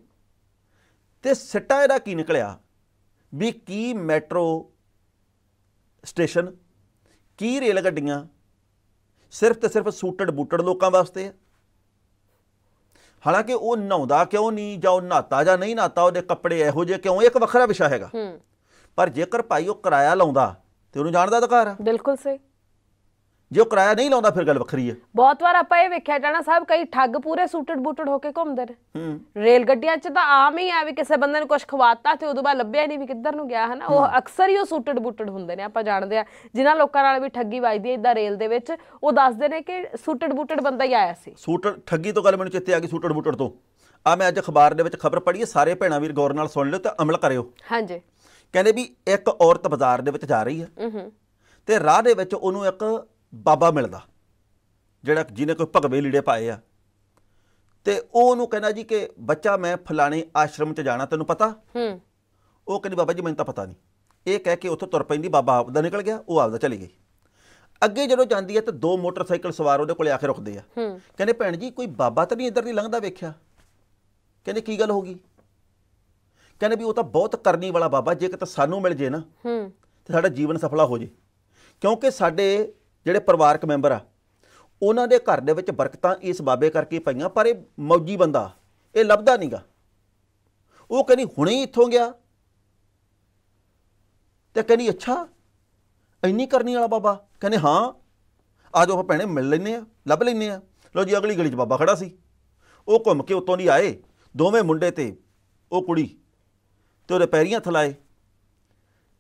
Speaker 1: ਤੇ ਸਿੱਟਾ ਇਹਦਾ ਕੀ ਨਿਕਲਿਆ ਵੀ ਕੀ ਮੈਟਰੋ ਸਟੇਸ਼ਨ ਕੀ ਰੇਲ ਗੱਡੀਆਂ ਸਿਰਫ ਤੇ ਸਿਰਫ ਸੂਟਡ ਬੂਟਡ ਲੋਕਾਂ ਵਾਸਤੇ ਆ ਹਾਲਾਂਕਿ ਉਹ ਨਹਾਉਂਦਾ ਕਿਉਂ ਨਹੀਂ ਜਾਂ ਉਹ ਨਹਾਤਾ ਜਾਂ ਨਹੀਂ ਨਹਾਤਾ ਉਹਦੇ ਕੱਪੜੇ ਇਹੋ ਜਿਹੇ ਕਿਉਂ ਇੱਕ ਵੱਖਰਾ ਵਿਸ਼ਾ ਹੈਗਾ ਪਰ ਜੇਕਰ ਭਾਈ ਉਹ ਕਿਰਾਇਆ ਲਾਉਂਦਾ ਤੇ ਉਹਨੂੰ ਜਾਣਦਾ ਅਧਿਕਾਰ ਹੈ ਬਿਲਕੁਲ ਸਹੀ ਜੇ ਉਹ ਕਿਰਾਇਆ ਨਹੀਂ ਲਾਉਂਦਾ ਫਿਰ ਗੱਲ ਵੱਖਰੀ ਹੈ
Speaker 2: ਬਹੁਤ ਵਾਰ ਆਪਾਂ ਇਹ ਵੇਖਿਆ ਜਾਣਾ ਸਾਹਿਬ ਕਈ ਠੱਗ ਪੂਰੇ ਸੂਟਡ ਬੂਟਡ ਹੋ ਕੇ ਘੁੰਮਦੇ ਨੇ ਹੂੰ ਰੇਲ ਗੱਡੀਆਂ 'ਚ ਤਾਂ ਆਮ ਹੀ ਆ ਵੀ ਕਿਸੇ ਬੰਦੇ ਨੂੰ ਕੁਝ ਖਵਾਤਾ ਤੇ ਉਦੋਂ ਬਾਅਦ ਲੱਭਿਆ ਨਹੀਂ ਵੀ ਕਿੱਧਰ ਨੂੰ ਗਿਆ ਹਨਾ ਉਹ ਅਕਸਰ ਹੀ ਉਹ ਸੂਟਡ ਬੂਟਡ ਹੁੰਦੇ ਨੇ ਆਪਾਂ ਜਾਣਦੇ ਆ ਜਿਨ੍ਹਾਂ ਲੋਕਾਂ ਨਾਲ ਵੀ ਠੱਗੀ ਵੱਜਦੀ ਹੈ ਇਦਾਂ ਰੇਲ ਦੇ ਵਿੱਚ ਉਹ ਦੱਸਦੇ ਨੇ ਕਿ ਸੂਟਡ ਬੂਟਡ ਬੰਦਾ ਹੀ ਆਇਆ ਸੀ
Speaker 1: ਸੂਟ ਠੱਗੀ ਤੋਂ ਗੱਲ ਮੈਨੂੰ ਚਿੱਤੇ ਆ ਗਈ ਸੂਟਡ ਬੂਟਡ ਤੋਂ ਆ ਮੈਂ ਅੱਜ ਅਖਬਾਰ ਦੇ ਵਿੱਚ ਖਬਰ ਪੜ੍ਹੀ ਹੈ ਸਾਰੇ ਭੈਣਾਂ ਵੀਰ ਗੌਰ ਨਾਲ ਸੁਣ ਲਿਓ ਤੇ ਅਮਲ ਕਰਿਓ ਹਾਂਜੀ ਕਹਿੰਦੇ ਵੀ ਇੱਕ ਔਰਤ ਬਾਜ਼ਾਰ ਦੇ ਵਿੱਚ ਜਾ ਰਹੀ ਹੈ ਹੂੰ ਹੂੰ ਤੇ ਰਾਹ ਦੇ ਵਿੱਚ ਉਹਨੂੰ ਇੱਕ ਬਾਬਾ ਮਿਲਦਾ ਜਿਹੜਾ ਜਿਹਨੇ ਕੋਈ ਭਗਵੇ ਲੀੜੇ ਪਾਏ ਆ ਤੇ ਉਹ ਉਹਨੂੰ ਕਹਿੰਦਾ ਜੀ ਕਿ ਬੱਚਾ ਮੈਂ ਫਲਾਣੇ ਆਸ਼ਰਮ ਚ ਜਾਣਾ ਤੈਨੂੰ ਪਤਾ ਹੂੰ ਉਹ ਕਹਿੰਦੀ ਬਾਬਾ ਜੀ ਮੈਨੂੰ ਤਾਂ ਪਤਾ ਨਹੀਂ ਇਹ ਕਹਿ ਕੇ ਉੱਥੋਂ ਤੁਰ ਪੈਂਦੀ ਬਾਬਾ ਆਪਦਾ ਨਿਕਲ ਗਿਆ ਉਹ ਆਪਦਾ ਚਲੀ ਗਈ ਅੱਗੇ ਜਦੋਂ ਜਾਂਦੀ ਹੈ ਤਾਂ ਦੋ ਮੋਟਰਸਾਈਕਲ ਸਵਾਰ ਉਹਦੇ ਕੋਲੇ ਆ ਕੇ ਰੁਕਦੇ ਆ ਕਹਿੰਦੇ ਭੈਣ ਜੀ ਕੋਈ ਬਾਬਾ ਤਾਂ ਨਹੀਂ ਇੱਧਰ ਦੀ ਲੰਘਦਾ ਵੇਖਿਆ ਕਹਿੰਦੇ ਕੀ ਗੱਲ ਹੋ ਗਈ ਕਹਿੰਦੇ ਵੀ ਉਹ ਤਾਂ ਬਹੁਤ ਕਰਨੀ ਵਾਲਾ ਬਾਬਾ ਜੇ ਕਿ ਤਾਂ ਸਾਨੂੰ ਮਿਲ ਜੇ ਨਾ ਹੂੰ ਤੇ ਸਾਡਾ ਜੀਵਨ ਸਫਲਾ ਹੋ ਜੇ ਕਿਉਂਕਿ ਸਾਡੇ ਜਿਹੜੇ ਪਰਿਵਾਰਕ ਮੈਂਬਰ ਆ ਉਹਨਾਂ ਦੇ ਘਰ ਦੇ ਵਿੱਚ ਬਰਕਤਾਂ ਇਸ ਬਾਬੇ ਕਰਕੇ ਪਈਆਂ ਪਰ ਇਹ ਮੌਜੀ ਬੰਦਾ ਇਹ ਲੱਭਦਾ ਨਹੀਂਗਾ ਉਹ ਕਹਿੰਦੀ ਹੁਣੇ ਇੱਥੋਂ ਗਿਆ ਤੇ ਕਹਿੰਦੀ ਅੱਛਾ ਇੰਨੀ ਕਰਨੀ ਵਾਲਾ ਬਾਬਾ ਕਹਿੰਦੇ ਹਾਂ ਆਜੋ ਆਪਾਂ ਭੈਣੇ ਮਿਲ ਲੈਨੇ ਆ ਲੱਭ ਲੈਨੇ ਆ ਲੋ ਜੀ ਅਗਲੀ ਗਲੀ 'ਚ ਬਾਬਾ ਖੜਾ ਸੀ ਉਹ ਘੁੰਮ ਕੇ ਉਤੋਂ ਦੀ ਆਏ ਦੋਵੇਂ ਮੁੰਡੇ ਤੇ ਉਹ ਕੁੜੀ ਤੇ ਉਹਦੇ ਪੈਰੀਆਂ ਥਲਾਏ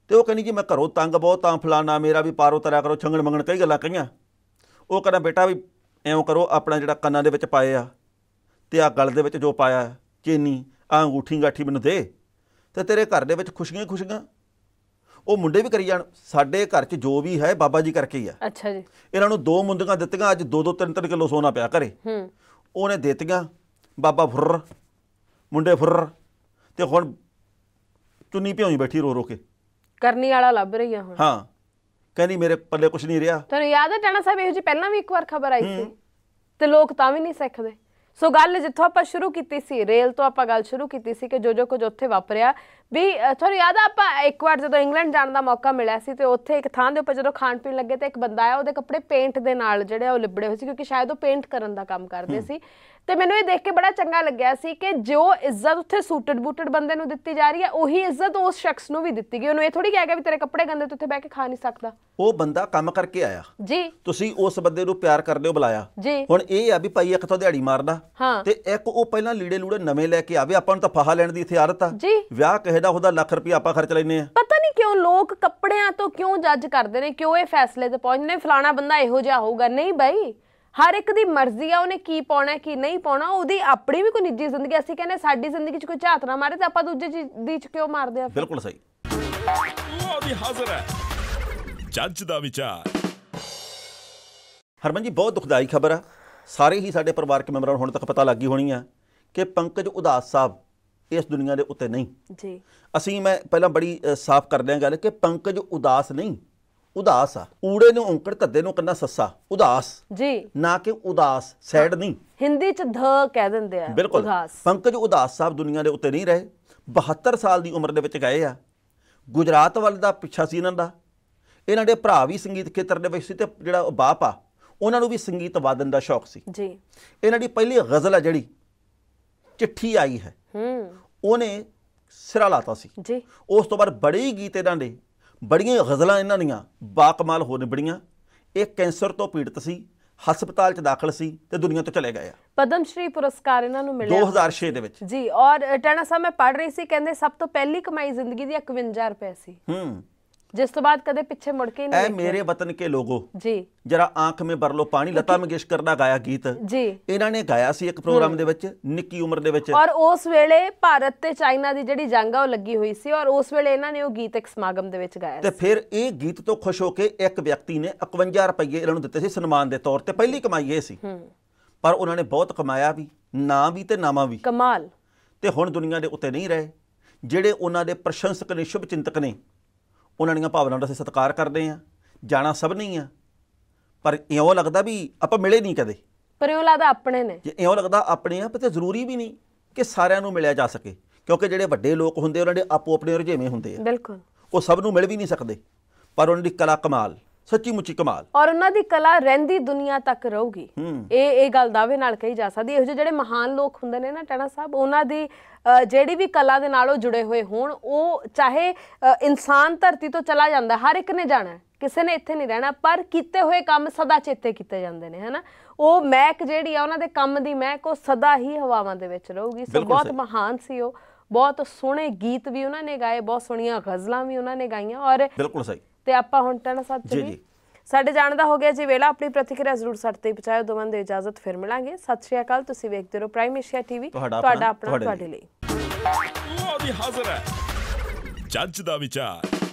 Speaker 1: ਤੇ ਉਹ ਕਹਿੰਦੀ ਜੀ ਮੈਂ ਘਰੋਂ ਤੰਗ ਬਹੁਤ ਆ ਫਲਾਣਾ ਮੇਰਾ ਵੀ ਪਾਰੋ ਤਰਿਆ ਕਰੋ ਛੰਗਣ ਮੰਗਣ ਕਈ ਗੱਲਾਂ ਕਹੀਆਂ ਉਹ ਕਹਿੰਦਾ ਬੇਟਾ ਵੀ ਐਂ ਕਰੋ ਆਪਣਾ ਜਿਹੜਾ ਕੰਨਾਂ ਦੇ ਵਿੱਚ ਪਾਏ ਆ ਤੇ ਆ ਗਲ ਦੇ ਵਿੱਚ ਜੋ ਪਾਇਆ ਚੇਨੀ ਆ ਅੰਗੂਠੀ ਗਾਠੀ ਮੈਨੂੰ ਦੇ ਤੇ ਤੇਰੇ ਘਰ ਦੇ ਵਿੱਚ ਖੁਸ਼ੀਆਂ ਖੁਸ਼ੀਆਂ ਉਹ ਮੁੰਡੇ ਵੀ ਕਰੀ ਜਾਣ ਸਾਡੇ ਘਰ 'ਚ ਜੋ ਵੀ ਹੈ ਬਾਬਾ ਜੀ ਕਰਕੇ ਹੀ ਆ ਅੱਛਾ ਜੀ ਇਹਨਾਂ ਨੂੰ ਦੋ ਮੁੰਡੀਆਂ ਦਿੱਤੀਆਂ ਅੱਜ ਦੋ ਦੋ ਤਿੰਨ ਤਿੰਨ ਕਿਲੋ ਸੋਨਾ ਪਿਆ ਘਰੇ ਹੂੰ ਉਹਨੇ ਦਿੱਤੀਆਂ ਬਾਬਾ ਫੁਰ ਮੁੰਡੇ ਫੁਰ ਤੇ ਹੁਣ ਚੁੰਨੀ ਭਿਉਂਈ ਬੈਠੀ ਰੋ ਰੋ ਕੇ
Speaker 2: ਕਰਨੀ ਵਾਲਾ ਲੱਭ ਰਹੀ ਆ ਹੁਣ
Speaker 1: ਹਾਂ ਕਹਿੰਦੀ ਮੇਰੇ ਪੱਲੇ ਕੁਝ ਨਹੀਂ ਰਿਹਾ
Speaker 2: ਤੁਹਾਨੂੰ ਯਾਦ ਹੈ ਟਾਣਾ ਸਾਹਿਬ ਇਹੋ ਜੀ ਪਹਿਲਾਂ ਵੀ ਇੱਕ ਵਾਰ ਖਬਰ ਆਈ ਸੀ ਤੇ ਲੋਕ ਤਾਂ ਵੀ ਨਹੀਂ ਸਿੱਖਦੇ ਸੋ ਗੱਲ ਜਿੱਥੋਂ ਆਪਾਂ ਸ਼ੁਰੂ ਕੀਤੀ ਸੀ ਰੇਲ ਤੋਂ ਆਪਾਂ ਗੱਲ ਸ਼ੁਰੂ ਕੀਤੀ ਸੀ ਕਿ ਜੋ ਜੋ ਕੁਝ ਉੱਥੇ ਵਾਪਰਿਆ ਵੀ ਤੁਹਾਨੂੰ ਯਾਦ ਆ ਆਪਾਂ ਇੱਕ ਵਾਰ ਜਦੋਂ ਇੰਗਲੈਂਡ ਜਾਣ ਦਾ ਮੌਕਾ ਮਿਲਿਆ ਸੀ ਤੇ ਉੱਥੇ ਇੱਕ ਥਾਂ ਦੇ ਉੱਪਰ ਜਦੋਂ ਖਾਣ ਪੀਣ ਲੱਗੇ ਤਾਂ ਇੱਕ ਬੰਦਾ ਆਇਆ ਉਹਦੇ ਕੱਪੜੇ ਪੇਂਟ ਦੇ ਨਾਲ ਜਿਹੜੇ ਉਹ ਲਿਬੜੇ ਹੋਏ ਸੀ ਕਿਉਂਕਿ ਸ਼ਾਇਦ ਉਹ ਪੇਂਟ ਕਰਨ ਦਾ ਕੰਮ ਕਰਦੇ ਸੀ ਤੇ ਮੈਨੂੰ ਇਹ ਦੇਖ ਕੇ ਬੜਾ ਚੰਗਾ ਲੱਗਿਆ ਸੀ ਕਿ ਜੋ ਇੱਜ਼ਤ ਉੱਥੇ ਸੂਟਡ ਬੂਟਡ ਬੰਦੇ ਨੂੰ ਦਿੱਤੀ ਜਾ ਰਹੀ ਹੈ ਉਹੀ ਇੱਜ਼ਤ ਉਸ ਸ਼ਖਸ ਨੂੰ ਵੀ ਦਿੱਤੀ ਗਈ ਉਹਨੂੰ ਇਹ ਥੋੜੀ ਕਹਿ ਗਿਆ ਵੀ ਤੇਰੇ ਕੱਪੜੇ ਗੰਦੇ ਤੂੰ ਉੱਥੇ ਬਹਿ ਕੇ ਖਾ ਨਹੀਂ ਸਕਦਾ
Speaker 1: ਉਹ ਬੰਦਾ ਕੰਮ ਕਰਕੇ ਆਇਆ ਜੀ ਤੁਸੀਂ ਉਸ ਬੰਦੇ ਨੂੰ ਪਿਆਰ ਕਰਦੇ ਹੋ ਬੁਲਾਇਆ ਜੀ ਹੁਣ ਇਹ ਆ ਵੀ ਭਾਈ ਇੱਕ ਤਾਂ ਦਿਹਾੜੀ ਮਾਰਦਾ ਤੇ ਇੱਕ ਉਹ ਪਹਿਲਾਂ ਲੀੜੇ ਲੂੜੇ ਨਵੇਂ ਲੈ ਕੇ ਆਵੇ ਆਪਾਂ ਨੂੰ ਤਾਂ ਫਾਹਾ ਲੈਣ ਦੀ ਇੱਥੇ ਆਦਤ ਆ ਵਿਆਹ ਕਿਸੇ ਦਾ ਉਹਦਾ ਲੱਖ ਰੁਪਏ ਆਪਾਂ ਖਰਚ ਲੈਨੇ ਆ
Speaker 2: ਪਤਾ ਨਹੀਂ ਕਿਉਂ ਲੋਕ ਕੱਪੜਿਆਂ ਤੋਂ ਕਿਉਂ ਜੱਜ ਕਰਦੇ ਨੇ ਕਿਉਂ ਇਹ ਫੈਸਲੇ ਤੇ ਪਹੁੰਚਦੇ ਨੇ ਫਲਾਣਾ ਬੰਦਾ ਇਹੋ ਜਿਹਾ ਹੋਊਗਾ ਨਹੀਂ ਬਾਈ ਹਰ ਇੱਕ ਦੀ ਮਰਜ਼ੀ ਆ ਉਹਨੇ ਕੀ ਪਾਉਣਾ ਕੀ ਨਹੀਂ ਪਾਉਣਾ ਉਹਦੀ ਆਪਣੀ ਵੀ ਕੋਈ ਨਿੱਜੀ ਜ਼ਿੰਦਗੀ ਅਸੀਂ ਕਹਿੰਦੇ ਸਾਡੀ ਜ਼ਿੰਦਗੀ 'ਚ ਕੋਈ ਝਾਤ ਨਾ ਮਾਰੇ ਤਾਂ ਆਪਾਂ ਦੂਜੇ ਚੀਜ਼ ਦੀ 'ਚ ਕਿਉਂ ਮਾਰਦੇ
Speaker 1: ਆ ਬਿਲਕੁਲ ਸਹੀ ਉਹ ਵੀ ਹਾਜ਼ਰ ਹੈ ਜੱਜ ਦਾ ਵਿਚਾਰ ਹਰਮਨ ਜੀ ਬਹੁਤ ਦੁਖਦਾਈ ਖਬਰ ਆ ਸਾਰੇ ਹੀ ਸਾਡੇ ਪਰਿਵਾਰਕ ਮੈਂਬਰਾਂ ਨੂੰ ਹੁਣ ਤੱਕ ਪਤਾ ਲੱਗੀ ਹੋਣੀ ਆ ਕਿ ਪੰਕਜ ਉਦਾਸ ਸਾਹਿਬ ਇਸ ਦੁਨੀਆ ਦੇ ਉੱਤੇ ਨਹੀਂ ਜੀ ਅਸੀਂ ਮੈਂ ਪਹਿਲਾਂ ਬੜੀ ਸਾਫ਼ ਕਰ ਦਿਆਂ ਗੱਲ ਕਿ ਪੰਕਜ ਉਦਾਸ ਨਹੀਂ ਉਦਾਸ ਆ ਊੜੇ ਨੂੰ ਔਂਕੜ ਧੱਦੇ ਨੂੰ ਕੰਨਾ ਸੱਸਾ ਉਦਾਸ ਜੀ ਨਾ ਕਿ ਉਦਾਸ ਸੈਡ ਨਹੀਂ
Speaker 2: ਹਿੰਦੀ ਚ ਧ ਕਹਿ ਦਿੰਦੇ ਆ ਬਿਲਕੁਲ
Speaker 1: ਪੰਕਜ ਉਦਾਸ ਸਾਹਿਬ ਦੁਨੀਆ ਦੇ ਉੱਤੇ ਨਹੀਂ ਰਹੇ 72 ਸਾਲ ਦੀ ਉਮਰ ਦੇ ਵਿੱਚ ਗਏ ਆ ਗੁਜਰਾਤ ਵੱਲ ਦਾ ਪਿੱਛਾ ਸੀ ਇਹਨਾਂ ਦਾ ਇਹਨਾਂ ਦੇ ਭਰਾ ਵੀ ਸੰਗੀਤ ਖੇਤਰ ਦੇ ਵਿੱਚ ਸੀ ਤੇ ਜਿਹੜਾ ਬਾਪ ਆ ਉਹਨਾਂ ਨੂੰ ਵੀ ਸੰਗੀਤ ਵਾਦਨ ਦਾ ਸ਼ੌਕ ਸੀ ਜੀ ਇਹਨਾਂ ਦੀ ਪਹਿਲੀ ਗਜ਼ਲ ਆ ਜਿਹੜੀ ਚਿੱਠੀ ਆਈ ਹੈ ਹੂੰ ਉਹਨੇ ਸਿਰਾ ਲਾਤਾ ਸੀ ਜੀ ਉਸ ਤੋਂ ਬਾਅਦ ਬੜੇ ਗੀਤ ਇਹਨਾਂ ਦੇ ਬੜੀਆਂ ਗਜ਼ਲਾਂ ਇਹਨਾਂ ਦੀਆਂ ਬਾਕਮਾਲ ਹੋ ਨਿਬੜੀਆਂ ਇਹ ਕੈਂਸਰ ਤੋਂ ਪੀੜਤ ਸੀ ਹਸਪਤਾਲ 'ਚ ਦਾਖਲ ਸੀ ਤੇ ਦੁਨੀਆ ਤੋਂ ਚਲੇ ਗਏ ਆ
Speaker 2: ਪਦਮ ਸ਼੍ਰੀ ਪੁਰਸਕਾਰ ਇਹਨਾਂ ਨੂੰ ਮਿਲਿਆ 2006 ਦੇ ਵਿੱਚ ਜੀ ਔਰ ਟਾਣਾ ਸਾਹਿਬ ਮੈਂ ਪੜ ਰਹੀ ਸੀ ਕਹਿੰਦੇ ਸਭ ਤੋਂ ਪਹਿਲੀ ਕਮਾਈ ਜ਼ਿੰਦਗੀ ਦੀ 51 ਰੁਪਏ ਸੀ ਹੂੰ ਜਿਸ ਤੋਂ ਬਾਅਦ ਕਦੇ ਪਿੱਛੇ ਮੁੜ ਕੇ ਨਹੀਂ नहीं ਮੇਰੇ
Speaker 1: ਵਤਨ ਕੇ ਲੋਗੋ ਜੀ ਜਰਾ ਆਂਖ ਮੇ ਬਰ ਲੋ ਪਾਣੀ ਲਤਾ ਮੰਗੇਸ਼ਕਰ ਦਾ ਗਾਇਆ ਗੀਤ ਜੀ ਇਹਨਾਂ ਨੇ ਗਾਇਆ ਸੀ ਇੱਕ ਪ੍ਰੋਗਰਾਮ ਦੇ ਵਿੱਚ ਨਿੱਕੀ ਉਮਰ ਦੇ ਵਿੱਚ ਔਰ
Speaker 2: ਉਸ ਵੇਲੇ ਭਾਰਤ ਤੇ ਚਾਈਨਾ ਦੀ ਜਿਹੜੀ ਜੰਗ ਆ ਉਹ ਲੱਗੀ ਹੋਈ ਸੀ ਔਰ ਉਸ ਵੇਲੇ ਇਹਨਾਂ ਨੇ ਉਹ ਗੀਤ ਇੱਕ ਸਮਾਗਮ ਦੇ ਵਿੱਚ ਗਾਇਆ ਤੇ
Speaker 1: ਫਿਰ ਇਹ ਗੀਤ ਤੋਂ ਖੁਸ਼ ਹੋ ਕੇ ਇੱਕ ਵਿਅਕਤੀ ਨੇ 51 ਰੁਪਏ ਇਹਨਾਂ ਨੂੰ ਦਿੱਤੇ ਸੀ ਸਨਮਾਨ ਦੇ ਤੌਰ ਤੇ ਪਹਿਲੀ ਕਮਾਈ ਇਹ ਸੀ ਹੂੰ ਪਰ ਉਹਨਾਂ ਨੇ ਬਹੁਤ ਕਮਾਇਆ ਵੀ ਨਾਂ ਵੀ ਤੇ ਨਾਮਾ ਵੀ ਕਮਾਲ ਤੇ ਹੁਣ ਦੁਨੀਆ ਦੇ ਉੱਤੇ ਨਹੀਂ ਰਹੇ ਜਿਹੜੇ ਉਹਨਾਂ ਦੇ ਪ੍ਰਸ਼ੰਸਕ ਨੇ ਸ਼ੁਭ ਚਿੰਤਕ ਨੇ ਉਹਨਾਂ ਦੀਆਂ ਭਾਵਨਾਵਾਂ ਦਾ ਅਸੀਂ ਸਤਿਕਾਰ ਕਰਦੇ ਆ ਜਾਣਾ ਸਭ ਨਹੀਂ ਆ ਪਰ ਇਉਂ ਲੱਗਦਾ ਵੀ ਆਪਾਂ ਮਿਲੇ ਨਹੀਂ ਕਦੇ
Speaker 2: ਪਰ ਇਉਂ ਲੱਗਦਾ ਆਪਣੇ ਨੇ
Speaker 1: ਜੇ ਇਉਂ ਲੱਗਦਾ ਆਪਣੇ ਆ ਤੇ ਜ਼ਰੂਰੀ ਵੀ ਨਹੀਂ ਕਿ ਸਾਰਿਆਂ ਨੂੰ ਮਿਲਿਆ ਜਾ ਸਕੇ ਕਿਉਂਕਿ ਜਿਹੜੇ ਵੱਡੇ ਲੋਕ ਹੁੰਦੇ ਉਹਨਾਂ ਦੇ ਆਪੋ ਆਪਣੇ ਰਜੇਵੇਂ ਹੁੰਦੇ ਆ ਬਿਲਕੁਲ ਉਹ ਸਭ ਨੂੰ ਮਿਲ ਵੀ ਨਹੀਂ ਸਕਦੇ ਪਰ ਉਹਨਾਂ ਦੀ ਕਲਾ ਕਮਾਲ ਸੱਚੀ ਮੁੱਚੀ ਕਮਾਲ
Speaker 2: ਔਰ ਉਹਨਾਂ ਦੀ ਕਲਾ ਰਹਿੰਦੀ ਦੁਨੀਆ ਤੱਕ ਰਹੂਗੀ ਇਹ ਇਹ ਗੱਲ ਦਾਵੇ ਨਾਲ ਕਹੀ ਜਾ ਸਕਦੀ ਇਹੋ ਜਿਹੜੇ ਮਹਾਨ ਲੋਕ ਹੁੰਦੇ ਨੇ ਨਾ ਟਾਣਾ ਸਾਹਿਬ ਉਹਨਾਂ ਦੀ ਜਿਹੜੀ ਵੀ ਕਲਾ ਦੇ ਨਾਲ ਉਹ ਜੁੜੇ ਹੋਏ ਹੋਣ ਉਹ ਚਾਹੇ ਇਨਸਾਨ ਧਰਤੀ ਤੋਂ ਚਲਾ ਜਾਂਦਾ ਹਰ ਇੱਕ ਨੇ ਜਾਣਾ ਕਿਸੇ ਨੇ ਇੱਥੇ ਨਹੀਂ ਰਹਿਣਾ ਪਰ ਕੀਤੇ ਹੋਏ ਕੰਮ ਸਦਾ ਚੇਤੇ ਕੀਤੇ ਜਾਂਦੇ ਨੇ ਹਨਾ ਉਹ ਮਹਿਕ ਜਿਹੜੀ ਆ ਉਹਨਾਂ ਦੇ ਕੰਮ ਦੀ ਮਹਿਕ ਉਹ ਸਦਾ ਹੀ ਹਵਾਵਾਂ ਦੇ ਵਿੱਚ ਰਹੂਗੀ ਸੋ ਬਹੁਤ ਮਹਾਨ ਸੀ ਉਹ ਬਹੁਤ ਸੋਹਣੇ ਗੀਤ ਵੀ ਉਹਨਾਂ ਨੇ ਗਾਏ ਬਹੁਤ ਸੋਹਣੀਆਂ ਗ਼ਜ਼ਲਾਂ ਵੀ ਉਹਨਾਂ ਨੇ ਗਾਈਆਂ ਔਰ ਬਿਲਕੁਲ ਸਹੀ ਤੇ ਆਪਾਂ ਹੁਣ ਨਾ ਸਾਹਿਬ ਚੱਲੀਏ ਸਾਡੇ ਜਾਣ ਦਾ ਹੋ ਗਿਆ ਜੀ ਵੇਲਾ ਆਪਣੀ ਪ੍ਰਤੀਕਿਰਿਆ ਜ਼ਰੂਰ ਸਾਡੇ ਤੇ ਪਹੁੰਚਾਓ ਦੋਵਾਂ ਦੇ ਇਜਾਜ਼ਤ ਫਿਰ ਮਿਲਾਂਗੇ ਸਤਿ ਸ਼੍ਰੀ ਅਕਾਲ ਤੁਸੀਂ ਵੇਖਦੇ ਰਹੋ ਪ੍ਰਾਈਮ ਏਸ਼ੀਆ ਟੀਵੀ ਤੁਹਾਡਾ ਆਪਣਾ ਤੁਹਾਡੇ ਲਈ
Speaker 1: ਉਹ ਵੀ ਹਾਜ਼ਰ ਹੈ ਜੱਜ ਦਾ ਵਿਚਾਰ